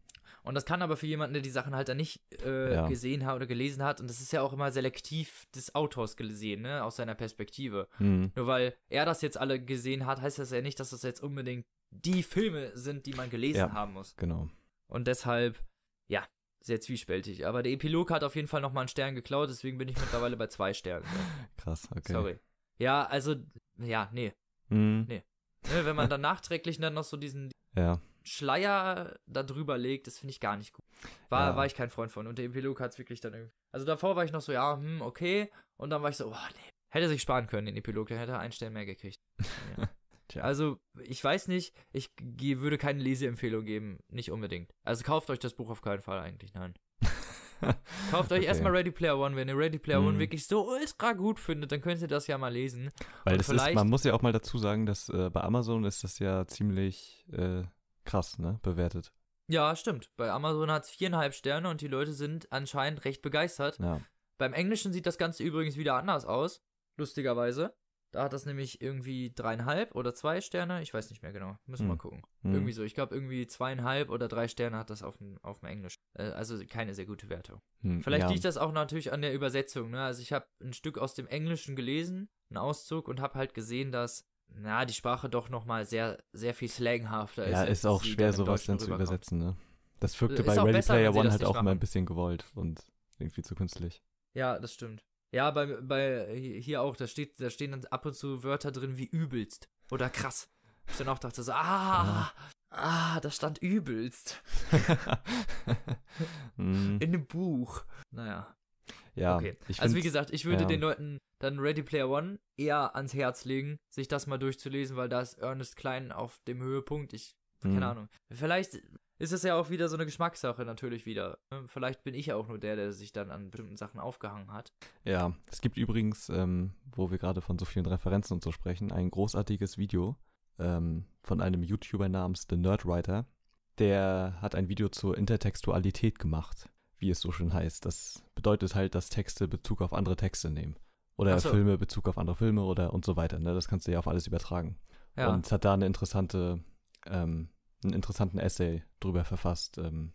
Und das kann aber für jemanden, der die Sachen halt dann nicht äh, ja. gesehen hat oder gelesen hat, und das ist ja auch immer selektiv des Autors gesehen, ne, aus seiner Perspektive. Mhm. Nur weil er das jetzt alle gesehen hat, heißt das ja nicht, dass das jetzt unbedingt die Filme sind, die man gelesen ja, haben muss. Genau. Und deshalb, ja, sehr zwiespältig. Aber der Epilog hat auf jeden Fall nochmal einen Stern geklaut, deswegen bin ich mittlerweile bei zwei Sternen. Krass, okay. Sorry. Ja, also, ja, nee. Mm. Nee. Ne, wenn man dann nachträglich dann noch so diesen ja. Schleier da drüber legt, das finde ich gar nicht gut. War, ja. war ich kein Freund von. Und der Epilog hat es wirklich dann irgendwie. Also davor war ich noch so, ja, hm, okay. Und dann war ich so, oh, nee. Hätte sich sparen können, den Epilog, der hätte einen Stern mehr gekriegt. Ja. Also, ich weiß nicht, ich würde keine Leseempfehlung geben, nicht unbedingt. Also kauft euch das Buch auf keinen Fall eigentlich, nein. Kauft euch okay. erstmal Ready Player One, wenn ihr Ready Player mm. One mhm. wirklich so ultra gut findet, dann könnt ihr das ja mal lesen. Weil das ist, man muss ja auch mal dazu sagen, dass äh, bei Amazon ist das ja ziemlich äh, krass, ne, bewertet. Ja, stimmt. Bei Amazon hat es viereinhalb Sterne und die Leute sind anscheinend recht begeistert. Ja. Beim Englischen sieht das Ganze übrigens wieder anders aus, lustigerweise. Da hat das nämlich irgendwie dreieinhalb oder zwei Sterne. Ich weiß nicht mehr genau. Müssen wir hm. mal gucken. Hm. Irgendwie so. Ich glaube, irgendwie zweieinhalb oder drei Sterne hat das auf dem, auf dem Englisch. Äh, also keine sehr gute Wertung. Hm, Vielleicht ja. liegt das auch natürlich an der Übersetzung. Ne? Also ich habe ein Stück aus dem Englischen gelesen, einen Auszug, und habe halt gesehen, dass na, die Sprache doch nochmal sehr, sehr viel slanghafter ist. Ja, ist auch schwer, dann sowas dann zu übersetzen. Ne? Das wirkte bei Ready besser, Player One halt auch machen. mal ein bisschen gewollt und irgendwie zu künstlich. Ja, das stimmt. Ja, bei, bei hier auch, da steht, da stehen dann ab und zu Wörter drin wie übelst oder krass. Ich dann auch dachte so, ah, ah, ah da stand übelst. Mhm. In dem Buch. Naja. Ja, okay. also wie gesagt, ich würde ja. den Leuten dann Ready Player One eher ans Herz legen, sich das mal durchzulesen, weil da ist Ernest Klein auf dem Höhepunkt. Ich, keine mhm. Ahnung. Vielleicht ist es ja auch wieder so eine Geschmackssache natürlich wieder. Ähm, vielleicht bin ich ja auch nur der, der sich dann an bestimmten Sachen aufgehangen hat. Ja, es gibt übrigens, ähm, wo wir gerade von so vielen Referenzen und so sprechen, ein großartiges Video ähm, von einem YouTuber namens The Nerdwriter. Der hat ein Video zur Intertextualität gemacht, wie es so schön heißt. Das bedeutet halt, dass Texte Bezug auf andere Texte nehmen. Oder so. Filme Bezug auf andere Filme oder und so weiter. Ne? Das kannst du ja auf alles übertragen. Ja. Und es hat da eine interessante ähm, einen interessanten Essay drüber verfasst. Ähm,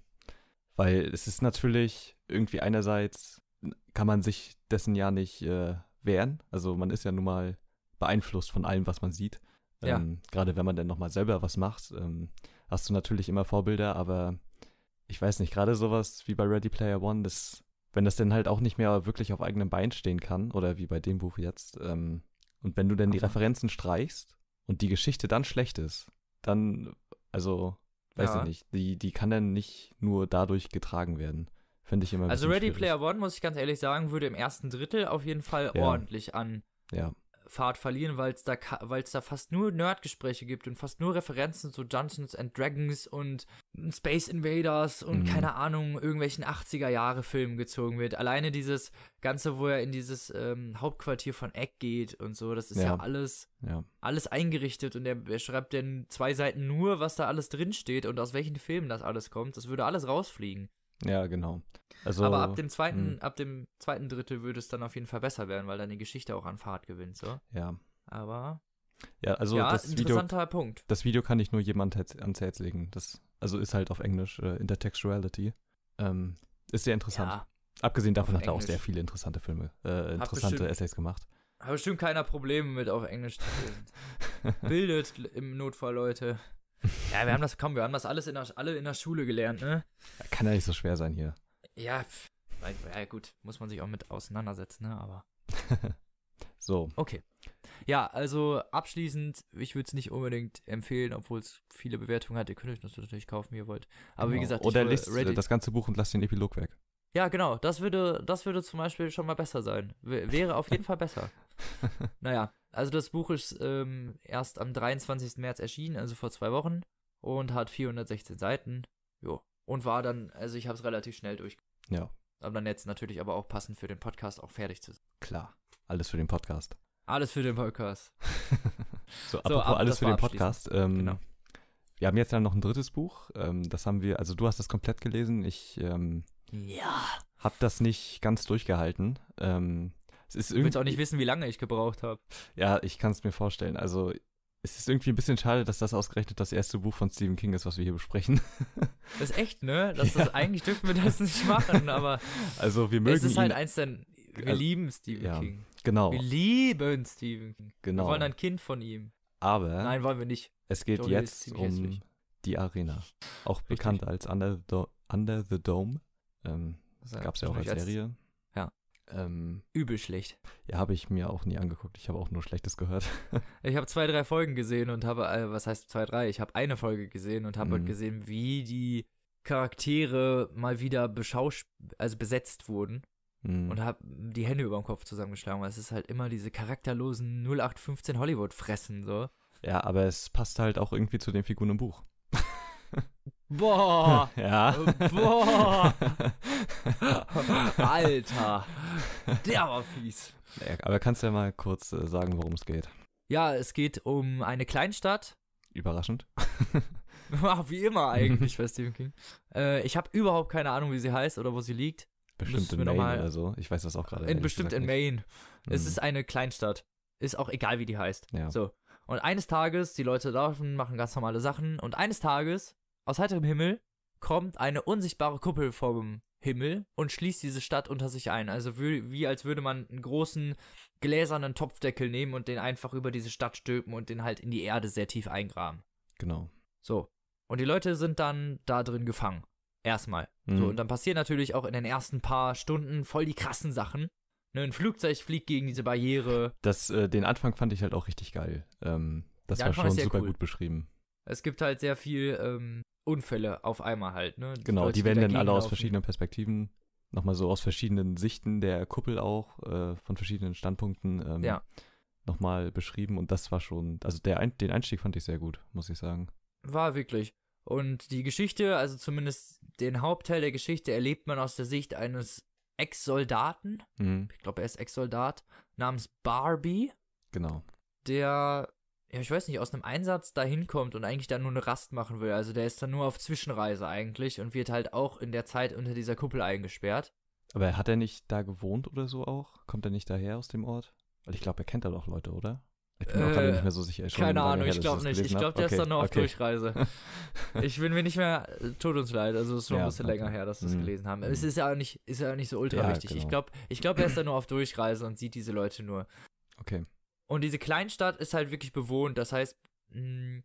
weil es ist natürlich irgendwie einerseits kann man sich dessen ja nicht äh, wehren. Also man ist ja nun mal beeinflusst von allem, was man sieht. Ähm, ja. Gerade wenn man dann nochmal selber was macht, ähm, hast du natürlich immer Vorbilder, aber ich weiß nicht, gerade sowas wie bei Ready Player One, das, wenn das dann halt auch nicht mehr wirklich auf eigenem Bein stehen kann, oder wie bei dem Buch jetzt, ähm, und wenn du dann die Referenzen streichst und die Geschichte dann schlecht ist, dann also, weiß ja. ich nicht. Die, die kann dann nicht nur dadurch getragen werden. Finde ich immer Also, Ready schwierig. Player One, muss ich ganz ehrlich sagen, würde im ersten Drittel auf jeden Fall ja. ordentlich an ja. Fahrt verlieren, weil es da, da fast nur Nerdgespräche gibt und fast nur Referenzen zu Dungeons and Dragons und Space Invaders und mhm. keine Ahnung, irgendwelchen 80er-Jahre-Filmen gezogen wird. Alleine dieses Ganze, wo er in dieses ähm, Hauptquartier von Egg geht und so, das ist ja, ja alles, ja. alles eingerichtet und er, er schreibt dann zwei Seiten nur, was da alles drinsteht und aus welchen Filmen das alles kommt. Das würde alles rausfliegen. Ja, genau. Also, Aber ab dem zweiten, mh. Hm. ab dem zweiten Drittel würde es dann auf jeden Fall besser werden, weil dann die Geschichte auch an Fahrt gewinnt, so. Ja. Aber. Ja, also ja, das interessanter Video, Punkt. Das Video kann ich nur jemand ans Herz legen. Das also ist halt auf Englisch äh, Intertextuality. Ähm, ist sehr interessant. Ja, Abgesehen davon hat er auch sehr viele interessante Filme, äh, interessante bestimmt, Essays gemacht. Habe bestimmt keiner Probleme mit auf Englisch zu Bildet im Notfall Leute. Ja, wir haben das, komm, wir haben das alles in der, alle in der Schule gelernt, ne? Kann ja nicht so schwer sein hier. Ja, ja gut, muss man sich auch mit auseinandersetzen, ne? Aber. so. Okay. Ja, also abschließend, ich würde es nicht unbedingt empfehlen, obwohl es viele Bewertungen hat. Ihr könnt euch das natürlich kaufen, wie ihr wollt. Aber genau. wie gesagt, oder lest äh, das ganze Buch und lasst den Epilog weg. Ja, genau. Das würde, das würde zum Beispiel schon mal besser sein. W wäre auf jeden Fall besser. naja, also das Buch ist ähm, erst am 23. März erschienen, also vor zwei Wochen, und hat 416 Seiten. Jo. Und war dann, also ich habe es relativ schnell durch. Ja. Aber dann jetzt natürlich aber auch passend für den Podcast auch fertig zu sein. Klar, alles für den Podcast. Alles für den Podcast. so, apropos so, alles für den Podcast. Ähm, genau. Wir haben jetzt dann noch ein drittes Buch. Ähm, das haben wir, also du hast das komplett gelesen. Ich ähm, ja. habe das nicht ganz durchgehalten. Ähm, es ist du willst auch nicht wissen, wie lange ich gebraucht habe. Ja, ich kann es mir vorstellen. Also es ist irgendwie ein bisschen schade, dass das ausgerechnet das erste Buch von Stephen King ist, was wir hier besprechen. Das ist echt, ne? Das ja. ist, eigentlich dürfen wir das nicht machen, aber also wir mögen es ist halt eins, denn wir also, lieben Stephen ja. King. Genau. Wir lieben Stephen King. Genau. Wir wollen ein Kind von ihm. Aber. Nein, wollen wir nicht. Es geht Joel jetzt um hässlich. die Arena. Auch Richtig. bekannt als Under the, Do Under the Dome. Ähm, also, Gab es ja auch als Serie. ja. Ähm, Übel schlecht. Ja, habe ich mir auch nie angeguckt. Ich habe auch nur Schlechtes gehört. ich habe zwei, drei Folgen gesehen und habe, äh, was heißt zwei, drei? Ich habe eine Folge gesehen und habe mhm. gesehen, wie die Charaktere mal wieder beschaus also besetzt wurden mhm. und habe die Hände über dem Kopf zusammengeschlagen, weil es ist halt immer diese charakterlosen 0815 Hollywood-Fressen so. Ja, aber es passt halt auch irgendwie zu den Figuren im Buch. Boah! Ja. Äh, boah! Alter! Der war fies. Aber kannst du ja mal kurz äh, sagen, worum es geht? Ja, es geht um eine Kleinstadt. Überraschend. wie immer eigentlich bei Stephen King. Äh, ich habe überhaupt keine Ahnung, wie sie heißt oder wo sie liegt. Bestimmt in Maine oder so. Ich weiß das auch gerade. Bestimmt in Maine. Nicht. Es hm. ist eine Kleinstadt. Ist auch egal, wie die heißt. Ja. So. Und eines Tages, die Leute laufen, machen ganz normale Sachen. Und eines Tages, aus heiterem Himmel, kommt eine unsichtbare Kuppel vom Himmel und schließt diese Stadt unter sich ein. Also wie, wie als würde man einen großen gläsernen Topfdeckel nehmen und den einfach über diese Stadt stülpen und den halt in die Erde sehr tief eingraben. Genau. So. Und die Leute sind dann da drin gefangen. Erstmal. Mhm. So, und dann passieren natürlich auch in den ersten paar Stunden voll die krassen Sachen. Ne, ein Flugzeug fliegt gegen diese Barriere. Das, äh, den Anfang fand ich halt auch richtig geil. Ähm, das der war Anfang schon super cool. gut beschrieben. Es gibt halt sehr viel ähm, Unfälle auf einmal halt. Ne? Die genau, Leute, die werden dann alle aus verschiedenen Perspektiven, nochmal so aus verschiedenen Sichten der Kuppel auch, äh, von verschiedenen Standpunkten ähm, ja. nochmal beschrieben. Und das war schon, also der, den Einstieg fand ich sehr gut, muss ich sagen. War wirklich. Und die Geschichte, also zumindest den Hauptteil der Geschichte, erlebt man aus der Sicht eines Ex-Soldaten. Mhm. Ich glaube, er ist Ex-Soldat namens Barbie. Genau. Der, ja, ich weiß nicht, aus einem Einsatz dahin kommt und eigentlich da nur eine Rast machen will. Also der ist dann nur auf Zwischenreise eigentlich und wird halt auch in der Zeit unter dieser Kuppel eingesperrt. Aber hat er nicht da gewohnt oder so auch? Kommt er nicht daher aus dem Ort? Weil ich glaube, er kennt da doch Leute, oder? Ich bin auch äh, gerade nicht mehr so sicher. keine Ahnung, ich glaube nicht. Ich glaube, der okay, ist dann noch okay. auf Durchreise. ich bin mir nicht mehr, tut uns leid, also es ist schon ja, ein bisschen okay. länger her, dass wir es mhm. gelesen haben. Es mhm. ist ja auch nicht, ist ja auch nicht so ultra ja, wichtig. Genau. Ich glaube, ich glaub, er ist dann nur auf Durchreise und sieht diese Leute nur. Okay. Und diese Kleinstadt ist halt wirklich bewohnt. Das heißt, mm,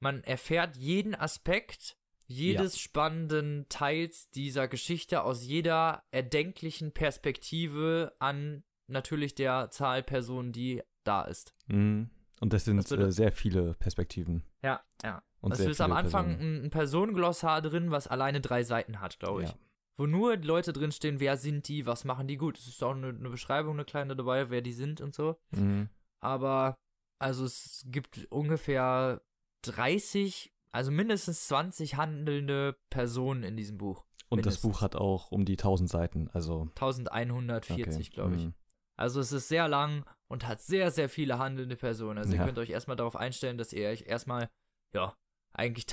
man erfährt jeden Aspekt jedes ja. spannenden Teils dieser Geschichte aus jeder erdenklichen Perspektive an natürlich der Zahl Personen, die da ist. Mhm. Und das sind das äh, sehr viele Perspektiven. Ja, ja. Und also es ist am Anfang Personen. ein, Personenglossar drin, was alleine drei Seiten hat, glaube ich. Ja. Wo nur Leute drinstehen, wer sind die, was machen die gut. Es ist auch eine, eine Beschreibung, eine kleine dabei, wer die sind und so. Mhm. Aber, also es gibt ungefähr 30, also mindestens 20 handelnde Personen in diesem Buch. Und mindestens. das Buch hat auch um die 1000 Seiten, also. 1140, okay. glaube ich. Mhm. Also es ist sehr lang und hat sehr, sehr viele handelnde Personen. Also ja. ihr könnt euch erstmal darauf einstellen, dass ihr euch erstmal, ja, eigentlich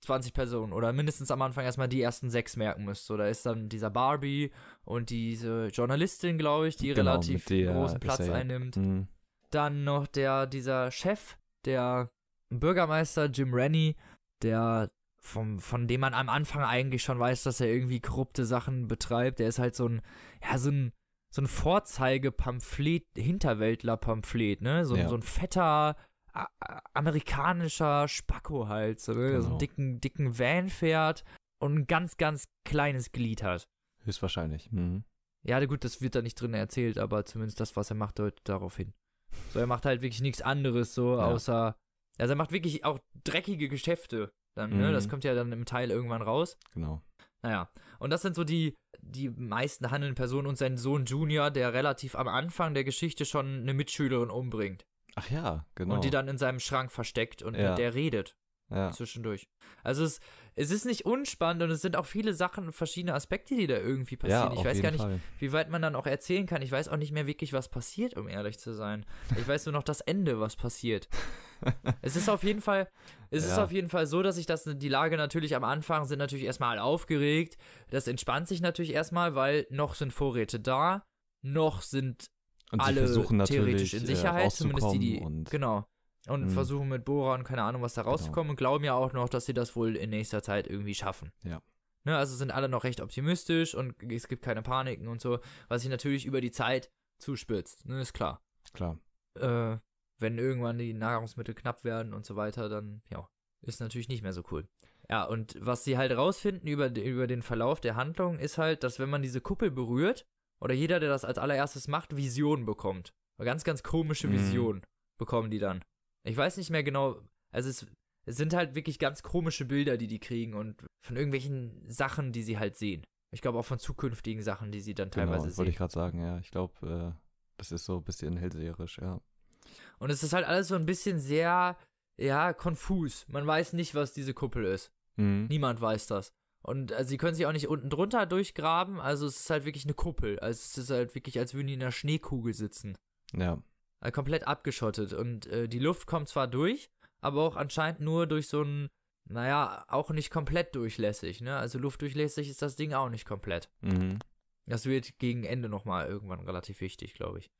20 Personen oder mindestens am Anfang erstmal die ersten sechs merken müsst. So, da ist dann dieser Barbie und diese Journalistin, glaube ich, die genau, relativ der, großen Platz ja, einnimmt. Mhm. Dann noch der, dieser Chef, der Bürgermeister Jim Rennie, der vom, von dem man am Anfang eigentlich schon weiß, dass er irgendwie korrupte Sachen betreibt. Der ist halt so ein, ja, so ein so ein Vorzeigepamphlet, pamphlet pamphlet ne? So, ja. so ein fetter amerikanischer Spacko halt, so, genau. so einen genau. dicken, dicken Van fährt und ein ganz, ganz kleines Glied hat. Höchstwahrscheinlich. Mhm. Ja, gut, das wird da nicht drin erzählt, aber zumindest das, was er macht, deutet darauf hin. So, er macht halt wirklich nichts anderes, so, ja. außer. Also, er macht wirklich auch dreckige Geschäfte dann, ne? mhm. ne? Das kommt ja dann im Teil irgendwann raus. Genau. Naja, und das sind so die, die meisten handelnden Personen und sein Sohn Junior, der relativ am Anfang der Geschichte schon eine Mitschülerin umbringt. Ach ja, genau. Und die dann in seinem Schrank versteckt und ja. mit der redet. Ja. Zwischendurch. Also es, es ist nicht unspannend und es sind auch viele Sachen, verschiedene Aspekte, die da irgendwie passieren. Ja, ich weiß gar nicht, Fall. wie weit man dann auch erzählen kann. Ich weiß auch nicht mehr wirklich, was passiert, um ehrlich zu sein. Ich weiß nur noch das Ende, was passiert. es ist auf jeden Fall, es ja. ist auf jeden Fall so, dass ich das, die Lage natürlich am Anfang sind natürlich erstmal aufgeregt. Das entspannt sich natürlich erstmal, weil noch sind Vorräte da, noch sind und alle versuchen theoretisch in äh, Sicherheit, äh, zumindest die, die, und genau. Und mh. versuchen mit Bohrer und keine Ahnung, was da genau. rauszukommen genau. und glauben ja auch noch, dass sie das wohl in nächster Zeit irgendwie schaffen. Ja. Ne, also sind alle noch recht optimistisch und es gibt keine Paniken und so, was sich natürlich über die Zeit zuspitzt, ne, ist klar. Klar. Äh, wenn irgendwann die Nahrungsmittel knapp werden und so weiter, dann ja, ist natürlich nicht mehr so cool. Ja, und was sie halt rausfinden über, über den Verlauf der Handlung ist halt, dass wenn man diese Kuppel berührt, oder jeder, der das als allererstes macht, Visionen bekommt. Ganz, ganz komische Visionen mhm. bekommen die dann. Ich weiß nicht mehr genau, also es, es sind halt wirklich ganz komische Bilder, die die kriegen und von irgendwelchen Sachen, die sie halt sehen. Ich glaube auch von zukünftigen Sachen, die sie dann genau, teilweise genau, sehen. Wollte ich gerade sagen, ja. Ich glaube, äh, das ist so ein bisschen hellseherisch, ja. Und es ist halt alles so ein bisschen sehr, ja, konfus. Man weiß nicht, was diese Kuppel ist. Mhm. Niemand weiß das. Und also, sie können sich auch nicht unten drunter durchgraben. Also es ist halt wirklich eine Kuppel. Also es ist halt wirklich, als würden die in einer Schneekugel sitzen. Ja. Also, komplett abgeschottet. Und äh, die Luft kommt zwar durch, aber auch anscheinend nur durch so ein, naja, auch nicht komplett durchlässig. Ne? Also luftdurchlässig ist das Ding auch nicht komplett. Mhm. Das wird gegen Ende nochmal irgendwann relativ wichtig, glaube ich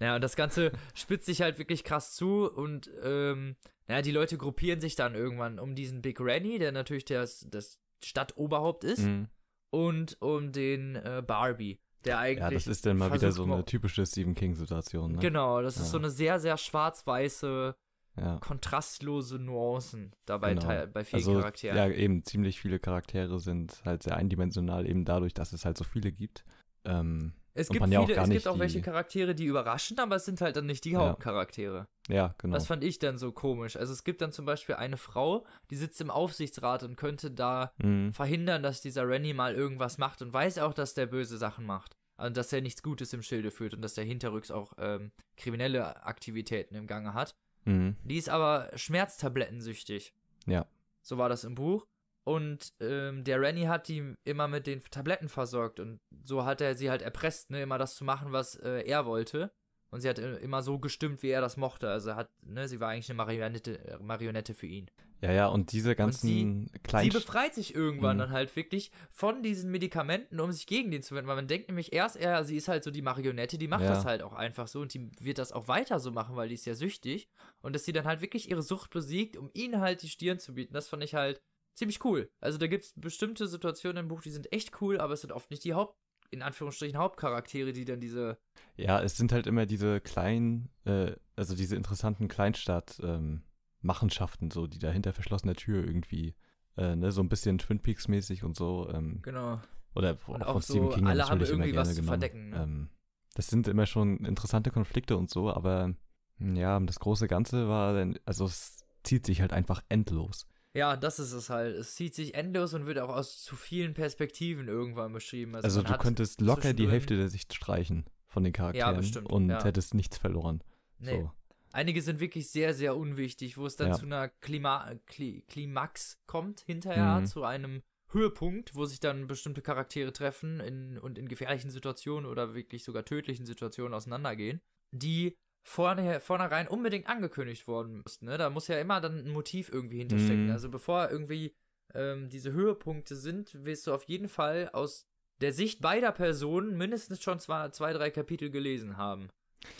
naja, und das Ganze spitzt sich halt wirklich krass zu und ähm, naja, die Leute gruppieren sich dann irgendwann um diesen Big Rennie, der natürlich das, das Stadtoberhaupt ist, mhm. und um den äh, Barbie, der eigentlich. Ja, das ist dann mal wieder so eine typische Stephen King-Situation. Ne? Genau, das ja. ist so eine sehr, sehr schwarz-weiße, ja. kontrastlose Nuancen dabei genau. bei vielen also, Charakteren. Ja, eben ziemlich viele Charaktere sind halt sehr eindimensional, eben dadurch, dass es halt so viele gibt. Ähm, es gibt, viele, ja es gibt auch welche Charaktere, die überraschen, aber es sind halt dann nicht die Hauptcharaktere. Ja, genau. Das fand ich dann so komisch. Also es gibt dann zum Beispiel eine Frau, die sitzt im Aufsichtsrat und könnte da mhm. verhindern, dass dieser Renny mal irgendwas macht und weiß auch, dass der böse Sachen macht. Also dass er nichts Gutes im Schilde führt und dass der hinterrücks auch ähm, kriminelle Aktivitäten im Gange hat. Mhm. Die ist aber schmerztablettensüchtig. Ja. So war das im Buch. Und ähm, der Rennie hat die immer mit den Tabletten versorgt und so hat er sie halt erpresst, ne, immer das zu machen, was äh, er wollte. Und sie hat äh, immer so gestimmt, wie er das mochte. Also hat, ne, sie war eigentlich eine Marionette, äh, Marionette für ihn. Ja, ja, und diese ganzen und sie, kleinen. Sie befreit sich irgendwann mhm. dann halt wirklich von diesen Medikamenten, um sich gegen den zu wenden. Weil man denkt nämlich erst, er, sie ist halt so die Marionette, die macht ja. das halt auch einfach so und die wird das auch weiter so machen, weil die ist ja süchtig. Und dass sie dann halt wirklich ihre Sucht besiegt, um ihnen halt die Stirn zu bieten, das fand ich halt ziemlich cool. Also da gibt es bestimmte Situationen im Buch, die sind echt cool, aber es sind oft nicht die Haupt, in Anführungsstrichen Hauptcharaktere, die dann diese. Ja, es sind halt immer diese kleinen, äh, also diese interessanten Kleinstadt-Machenschaften, ähm, so, die da hinter verschlossener Tür irgendwie, äh, ne, so ein bisschen Twin Peaks-mäßig und so. Ähm, genau. Oder und auch, von so, Stephen King alle natürlich haben irgendwie was zu verdecken. Ne? Ähm, das sind immer schon interessante Konflikte und so, aber hm, ja, das große Ganze war, also es zieht sich halt einfach endlos. Ja, das ist es halt. Es zieht sich endlos und wird auch aus zu vielen Perspektiven irgendwann beschrieben. Also, also du könntest locker die Hälfte der Sicht streichen von den Charakteren ja, bestimmt, und ja. hättest nichts verloren. Nee. So. Einige sind wirklich sehr, sehr unwichtig, wo es dann ja. zu einer Klima Kli Klimax kommt, hinterher, mhm. zu einem Höhepunkt, wo sich dann bestimmte Charaktere treffen in, und in gefährlichen Situationen oder wirklich sogar tödlichen Situationen auseinandergehen, die vorne, vornherein unbedingt angekündigt worden ist. Ne? Da muss ja immer dann ein Motiv irgendwie hinterstecken. Mhm. Also bevor irgendwie ähm, diese Höhepunkte sind, willst du auf jeden Fall aus der Sicht beider Personen mindestens schon zwei, zwei drei Kapitel gelesen haben.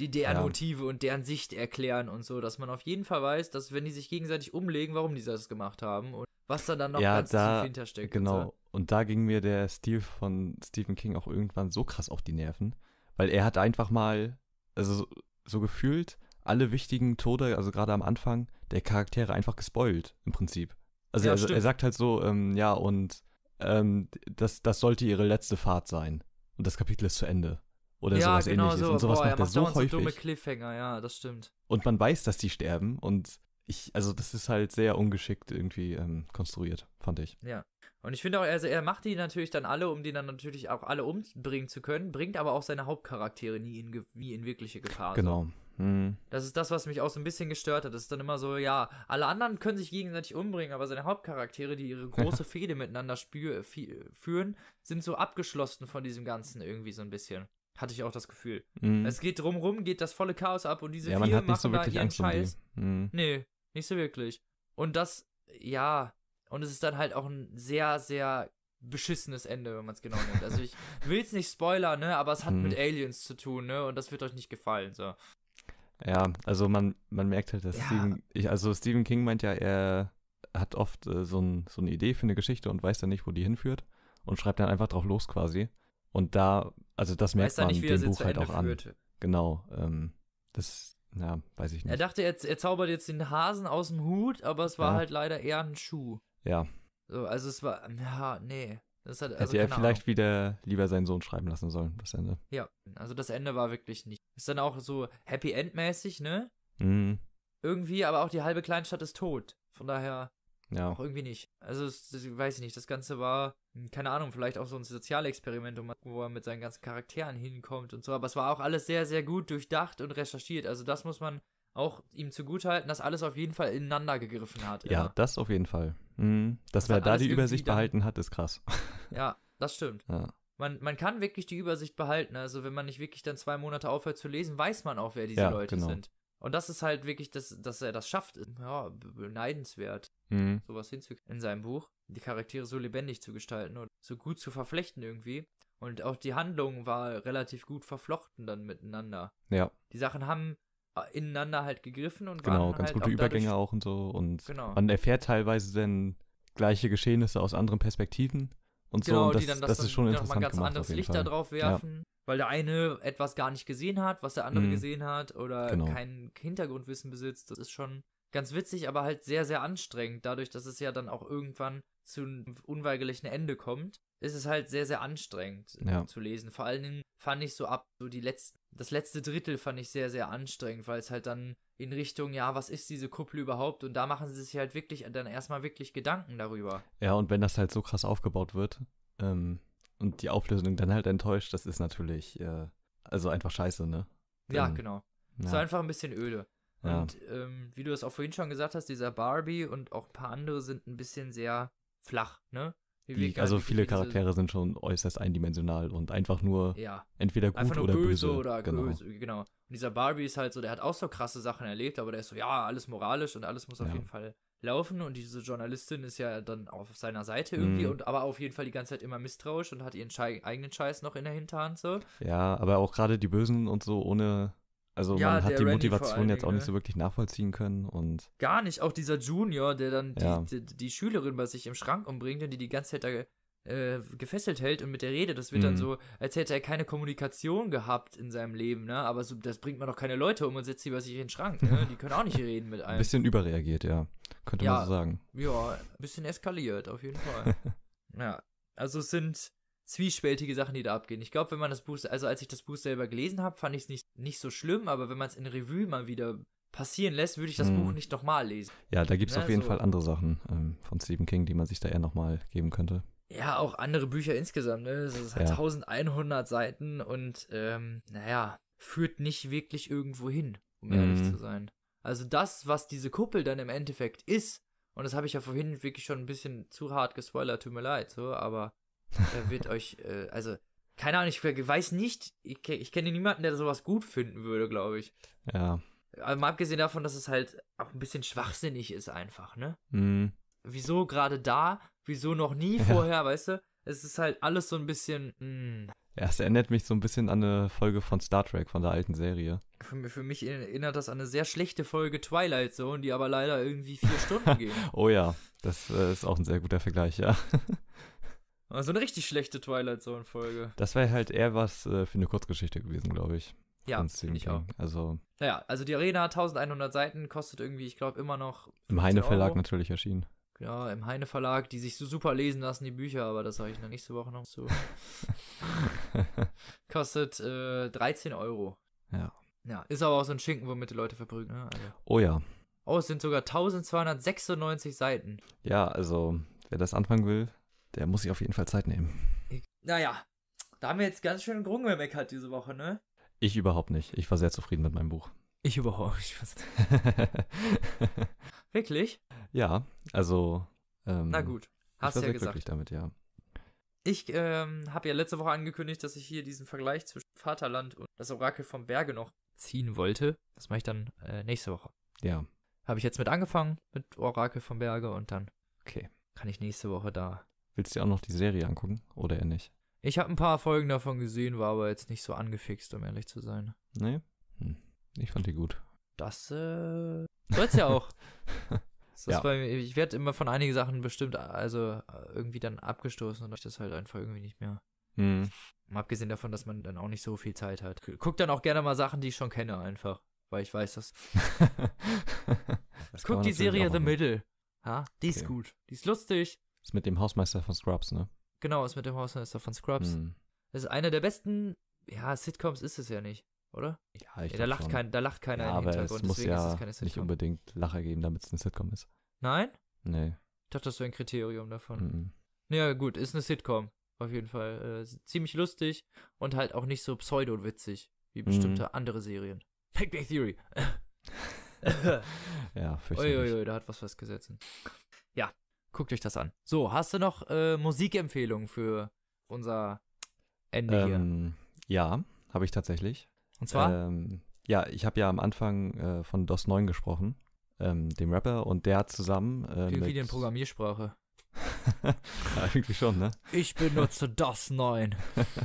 Die deren ja. Motive und deren Sicht erklären und so, dass man auf jeden Fall weiß, dass wenn die sich gegenseitig umlegen, warum die das gemacht haben und was da dann noch ja, ganz da, tief hintersteckt. Genau. Und, so. Genau. und da ging mir der Stil von Stephen King auch irgendwann so krass auf die Nerven, weil er hat einfach mal, also so gefühlt alle wichtigen Tode, also gerade am Anfang, der Charaktere einfach gespoilt, im Prinzip. Also ja, er, er, sagt halt so, ähm, ja, und ähm, das, das sollte ihre letzte Fahrt sein. Und das Kapitel ist zu Ende. Oder ja, sowas genau ähnliches. So. Und sowas Boah, macht er, macht er so häufig. So dumme Cliffhanger, ja, das stimmt. Und man weiß, dass die sterben und ich, also das ist halt sehr ungeschickt irgendwie ähm, konstruiert, fand ich. Ja. Und ich finde auch, also er macht die natürlich dann alle, um die dann natürlich auch alle umbringen zu können, bringt aber auch seine Hauptcharaktere nie in, nie in wirkliche Gefahr. Genau. So. Mhm. Das ist das, was mich auch so ein bisschen gestört hat. Das ist dann immer so, ja, alle anderen können sich gegenseitig umbringen, aber seine Hauptcharaktere, die ihre große Fehde miteinander führen, sind so abgeschlossen von diesem Ganzen irgendwie so ein bisschen. Hatte ich auch das Gefühl. Mhm. Es geht drumrum, geht das volle Chaos ab und diese ja, vier machen so da ihren Angst Scheiß. Um mhm. Nee, nicht so wirklich. Und das, ja, und es ist dann halt auch ein sehr, sehr beschissenes Ende, wenn man es genau nimmt. Also ich will es nicht spoilern, ne, aber es hat hm. mit mhm. Aliens zu tun, ne, und das wird euch nicht gefallen, so. Ja, also man, man merkt halt, dass ja. Stephen, ich, also Stephen King meint ja, er hat oft äh, so, ein, so eine Idee für eine Geschichte und weiß dann nicht, wo die hinführt und schreibt dann einfach drauf los quasi. Und da, also das merkt man nicht, dem Buch halt auch führt. an. Genau, ähm, das, na, weiß ich nicht. Er dachte, er, er zaubert jetzt den Hasen aus dem Hut, aber es war ja. halt leider eher ein Schuh. Ja. So, also es war, ja, nee. Das hat, also Hätte er vielleicht Ahnung. wieder lieber seinen Sohn schreiben lassen sollen, das Ende. Ja, also das Ende war wirklich nicht. Ist dann auch so Happy End-mäßig, ne? Mhm. Irgendwie, aber auch die halbe Kleinstadt ist tot. Von daher ja. auch irgendwie nicht. Also, das, das, weiß ich nicht, das Ganze war, hm, keine Ahnung, vielleicht auch so ein Sozialexperiment, wo er mit seinen ganzen Charakteren hinkommt und so. Aber es war auch alles sehr, sehr gut durchdacht und recherchiert. Also, das muss man auch ihm zugutehalten, dass alles auf jeden Fall ineinander gegriffen hat. Ja, ja. das auf jeden Fall. Mhm. Dass das wer da die Übersicht behalten hat, ist krass. Ja, das stimmt. Ja. Man, man kann wirklich die Übersicht behalten. Also wenn man nicht wirklich dann zwei Monate aufhört zu lesen, weiß man auch, wer diese ja, Leute genau. sind. Und das ist halt wirklich, das, dass er das schafft, ja, beneidenswert, mhm. sowas hinzukriegen in seinem Buch. Die Charaktere so lebendig zu gestalten und so gut zu verflechten irgendwie. Und auch die Handlung war relativ gut verflochten dann miteinander. Ja. Die Sachen haben ineinander halt gegriffen und Genau, ganz halt gute Übergänge auch und so. Und genau. man erfährt teilweise dann gleiche Geschehnisse aus anderen Perspektiven und genau, so. Und das, die dann das, das dann ist schon interessant. Nochmal ein ganz anderes Licht da drauf werfen. Ja. Weil der eine etwas gar nicht gesehen hat, was der andere mhm. gesehen hat oder genau. kein Hintergrundwissen besitzt. Das ist schon ganz witzig, aber halt sehr, sehr anstrengend, dadurch, dass es ja dann auch irgendwann zu einem unweigerlichen Ende kommt ist es halt sehr, sehr anstrengend äh, ja. zu lesen. Vor allen Dingen fand ich so ab, so die letzten, das letzte Drittel fand ich sehr, sehr anstrengend, weil es halt dann in Richtung, ja, was ist diese Kuppel überhaupt? Und da machen sie sich halt wirklich äh, dann erstmal wirklich Gedanken darüber. Ja, und wenn das halt so krass aufgebaut wird ähm, und die Auflösung dann halt enttäuscht, das ist natürlich, äh, also einfach scheiße, ne? Dann, genau. ja, genau. Ja. So einfach ein bisschen öde. Ja. Und ähm, wie du das auch vorhin schon gesagt hast, dieser Barbie und auch ein paar andere sind ein bisschen sehr flach, ne? Die, also viele Charaktere sind schon äußerst eindimensional und einfach nur ja. entweder gut einfach nur oder böse. Oder genau. Böse, genau. Und dieser Barbie ist halt so, der hat auch so krasse Sachen erlebt, aber der ist so, ja, alles moralisch und alles muss auf ja. jeden Fall laufen. Und diese Journalistin ist ja dann auf seiner Seite mhm. irgendwie mhm. und aber auf jeden Fall die ganze Zeit immer misstrauisch und hat ihren Schei eigenen Scheiß noch in der Hinterhand so. Ja, aber auch gerade die Bösen und so ohne also ja, man hat die Randy Motivation jetzt auch nicht so ne? wirklich nachvollziehen können und gar nicht. Auch dieser Junior, der dann die, die, die, Schülerin bei sich im Schrank umbringt und die die ganze Zeit da äh, gefesselt hält und mit der Rede, das wird mhm. dann so, als hätte er keine Kommunikation gehabt in seinem Leben, ne? Aber so, das bringt man doch keine Leute um und setzt sie bei sich in den Schrank. Ne? Die können auch nicht reden mit einem. Ein bisschen überreagiert, ja, könnte ja, man so sagen. Ja, ein bisschen eskaliert auf jeden Fall. ja, also es sind zwiespältige Sachen, die da abgehen. Ich glaube, wenn man das Buch, also als ich das Buch selber gelesen habe, fand ich es nicht, nicht so schlimm, aber wenn man es in Revue mal wieder passieren lässt, würde ich das hm. Buch nicht nochmal lesen. Ja, da gibt es ja, ne, auf jeden so. Fall andere Sachen ähm, von Stephen King, die man sich da eher nochmal geben könnte. Ja, auch andere Bücher insgesamt. Ne? Das also ist halt ja. 1100 Seiten und ähm, naja, führt nicht wirklich irgendwo hin, um ehrlich mhm. zu sein. Also das, was diese Kuppel dann im Endeffekt ist, und das habe ich ja vorhin wirklich schon ein bisschen zu hart gespoilert, tut mir leid, so, aber äh, wird euch, äh, also, keine Ahnung, ich weiß nicht, ich, ich kenne niemanden, der sowas gut finden würde, glaube ich. Ja. Aber mal abgesehen davon, dass es halt auch ein bisschen schwachsinnig ist einfach, ne? Mhm. Wieso gerade da? Wieso noch nie ja. vorher, weißt du? Es ist halt alles so ein bisschen. Mh. Mm. Ja, es erinnert mich so ein bisschen an eine Folge von Star Trek, von der alten Serie. Für, für mich erinnert das an eine sehr schlechte Folge Twilight Zone, die aber leider irgendwie vier Stunden ging. oh ja, das äh, ist auch ein sehr guter Vergleich, ja. Aber ah, so eine richtig schlechte Twilight Zone-Folge. Das wäre halt eher was äh, für eine Kurzgeschichte gewesen, glaube ich. Ja, finde ich auch. Also, naja, also die Arena, 1100 Seiten, kostet irgendwie, ich glaube, immer noch. Im Heine Verlag Euro. natürlich erschienen. Ja, im Heine Verlag, die sich so super lesen lassen, die Bücher, aber das sage ich dann nächste Woche noch zu. kostet äh, 13 Euro. Ja. Ja, ist aber auch so ein Schinken, womit die Leute verbrügen. Ne? Also. Oh ja. Oh, es sind sogar 1296 Seiten. Ja, also wer das anfangen will, der muss sich auf jeden Fall Zeit nehmen. Naja, da haben wir jetzt ganz schön Grungen meckert diese Woche, ne? Ich überhaupt nicht. Ich war sehr zufrieden mit meinem Buch. Ich überhaupt nicht. Wirklich? Ja, also. Ähm, Na gut, hast ich war ja sehr gesagt. Glücklich damit, ja. Ich ähm, habe ja letzte Woche angekündigt, dass ich hier diesen Vergleich zwischen Vaterland und das Orakel vom Berge noch ziehen wollte. Das mache ich dann äh, nächste Woche. Ja. Habe ich jetzt mit angefangen, mit Orakel vom Berge und dann. Okay. Kann ich nächste Woche da Willst du dir auch noch die Serie angucken oder eher nicht? Ich habe ein paar Folgen davon gesehen, war aber jetzt nicht so angefixt, um ehrlich zu sein. Nee? Hm. Ich fand die gut. Das äh, soll's ja auch. ja. Bei, ich werde immer von einigen Sachen bestimmt, also irgendwie dann abgestoßen und ich das halt einfach irgendwie nicht mehr. Hm. Abgesehen davon, dass man dann auch nicht so viel Zeit hat. Guck dann auch gerne mal Sachen, die ich schon kenne, einfach. Weil ich weiß dass... das Guck die Serie The Middle. Ha? Die okay. ist gut. Die ist lustig. Ist mit dem Hausmeister von Scrubs, ne? Genau, ist mit dem Hausmeister von Scrubs. Hm. Das ist einer der besten, ja, Sitcoms ist es ja nicht, oder? Ja, ich ja, da lacht schon. kein, Da lacht keiner ja, im aber Hintergrund, es muss ja ist es keine nicht unbedingt Lacher geben, damit es eine Sitcom ist. Nein? Nee. Ich dachte, das wäre ein Kriterium davon. Mhm. Ja, gut, ist eine Sitcom. Auf jeden Fall. Äh, ziemlich lustig und halt auch nicht so pseudo-witzig wie mhm. bestimmte mhm. andere Serien. Big Bang Theory. ja, fürchterlich. Uiuiui, da hat was festgesetzt. Ja, Guckt euch das an. So, hast du noch äh, Musikempfehlungen für unser Ende ähm, hier? Ja, habe ich tatsächlich. Und zwar? Ähm, ja, ich habe ja am Anfang äh, von DOS 9 gesprochen, ähm, dem Rapper, und der hat zusammen. Äh, Videoprogrammiersprache. ja, eigentlich schon, ne? Ich benutze DOS 9.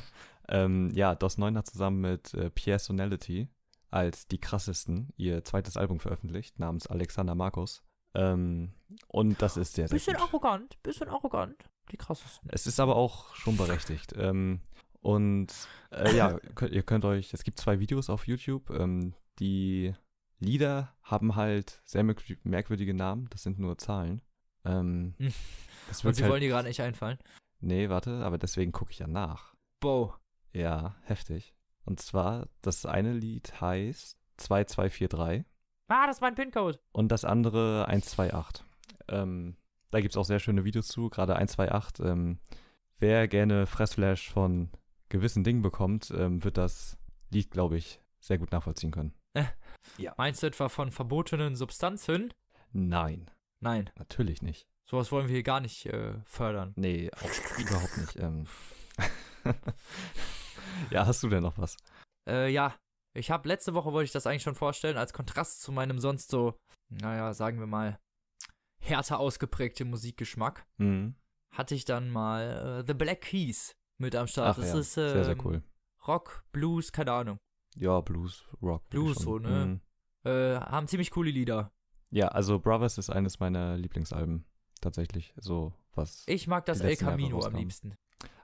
ähm, ja, DOS 9 hat zusammen mit äh, Personality als die krassesten ihr zweites Album veröffentlicht, namens Alexander Markus. Ähm, und das ist sehr, sehr Bisschen gut. arrogant, bisschen arrogant. Die krassesten. Es ist aber auch schon berechtigt. Ähm, und äh, ja, könnt, ihr könnt euch, es gibt zwei Videos auf YouTube. Ähm, die Lieder haben halt sehr merkwürdige Namen, das sind nur Zahlen. Ähm, das und sie halt, wollen dir gerade nicht einfallen. Nee, warte, aber deswegen gucke ich ja nach. Bo. Ja, heftig. Und zwar, das eine Lied heißt 2243 Ah, das ist mein PIN-Code. Und das andere 128. Ähm, da gibt es auch sehr schöne Videos zu, gerade 128. Ähm, wer gerne Fressflash von gewissen Dingen bekommt, ähm, wird das Lied, glaube ich, sehr gut nachvollziehen können. Äh, ja. Meinst du etwa von verbotenen Substanzen? Nein. Nein. Natürlich nicht. Sowas wollen wir hier gar nicht äh, fördern. Nee, überhaupt nicht. Ähm. ja, hast du denn noch was? Äh, ja, ich habe letzte Woche wollte ich das eigentlich schon vorstellen, als Kontrast zu meinem sonst so, naja, sagen wir mal, härter ausgeprägte Musikgeschmack. Mhm. Hatte ich dann mal äh, The Black Keys mit am Start. Ach, das ja. ist äh, sehr, sehr ähm, cool. Rock, Blues, keine Ahnung. Ja, Blues, Rock. Blues, so, ne? Mhm. Äh, haben ziemlich coole Lieder. Ja, also Brothers ist eines meiner Lieblingsalben. Tatsächlich, so was. Ich mag das El Camino am liebsten.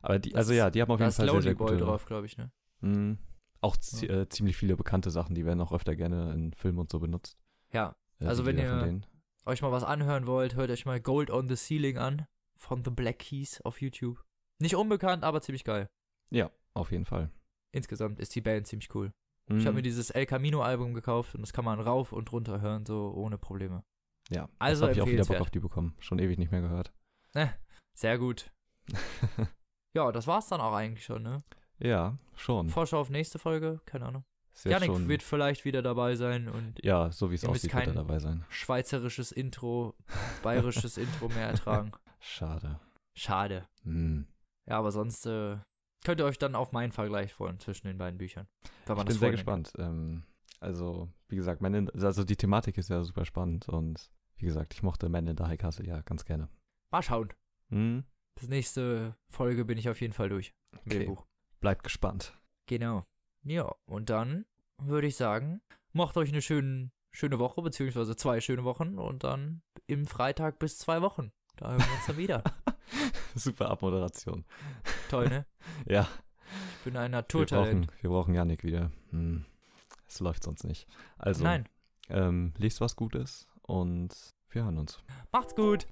Aber die, also ja, die haben auf jeden Fall sehr, sehr Boy gute drauf, glaube ich, ne? Mhm. Auch zi ja. äh, ziemlich viele bekannte Sachen, die werden auch öfter gerne in Filmen und so benutzt. Ja, äh, also wenn ihr euch mal was anhören wollt, hört euch mal Gold on the Ceiling an von The Black Keys auf YouTube. Nicht unbekannt, aber ziemlich geil. Ja, auf jeden Fall. Insgesamt ist die Band ziemlich cool. Mhm. Ich habe mir dieses El Camino Album gekauft und das kann man rauf und runter hören, so ohne Probleme. Ja, also habe ich auch wieder Bock auf die bekommen. Schon ewig nicht mehr gehört. Ne, sehr gut. ja, das war's dann auch eigentlich schon, ne? Ja, schon. Vorschau auf nächste Folge, keine Ahnung. Sehr Janik schon. wird vielleicht wieder dabei sein und ja, so wie es aussieht, wird er dabei sein. Schweizerisches Intro, bayerisches Intro mehr ertragen. Schade. Schade. Hm. Ja, aber sonst äh, könnt ihr euch dann auf meinen Vergleich freuen zwischen den beiden Büchern. Ich bin sehr gespannt. Ähm, also, wie gesagt, Man in, also die Thematik ist ja super spannend und wie gesagt, ich mochte Man in the High Castle ja ganz gerne. Mal schauen. Hm. Bis nächste Folge bin ich auf jeden Fall durch mit okay. dem Buch. Bleibt gespannt. Genau. Ja, und dann würde ich sagen, macht euch eine schöne, schöne Woche, beziehungsweise zwei schöne Wochen und dann im Freitag bis zwei Wochen. Da hören wir uns dann wieder. Super Abmoderation. Toll, ne? ja. Ich bin ein Naturtalent. Wir brauchen, wir brauchen Janik wieder. Hm. Es läuft sonst nicht. Also, Nein. Ähm, lest was Gutes und wir hören uns. Macht's gut!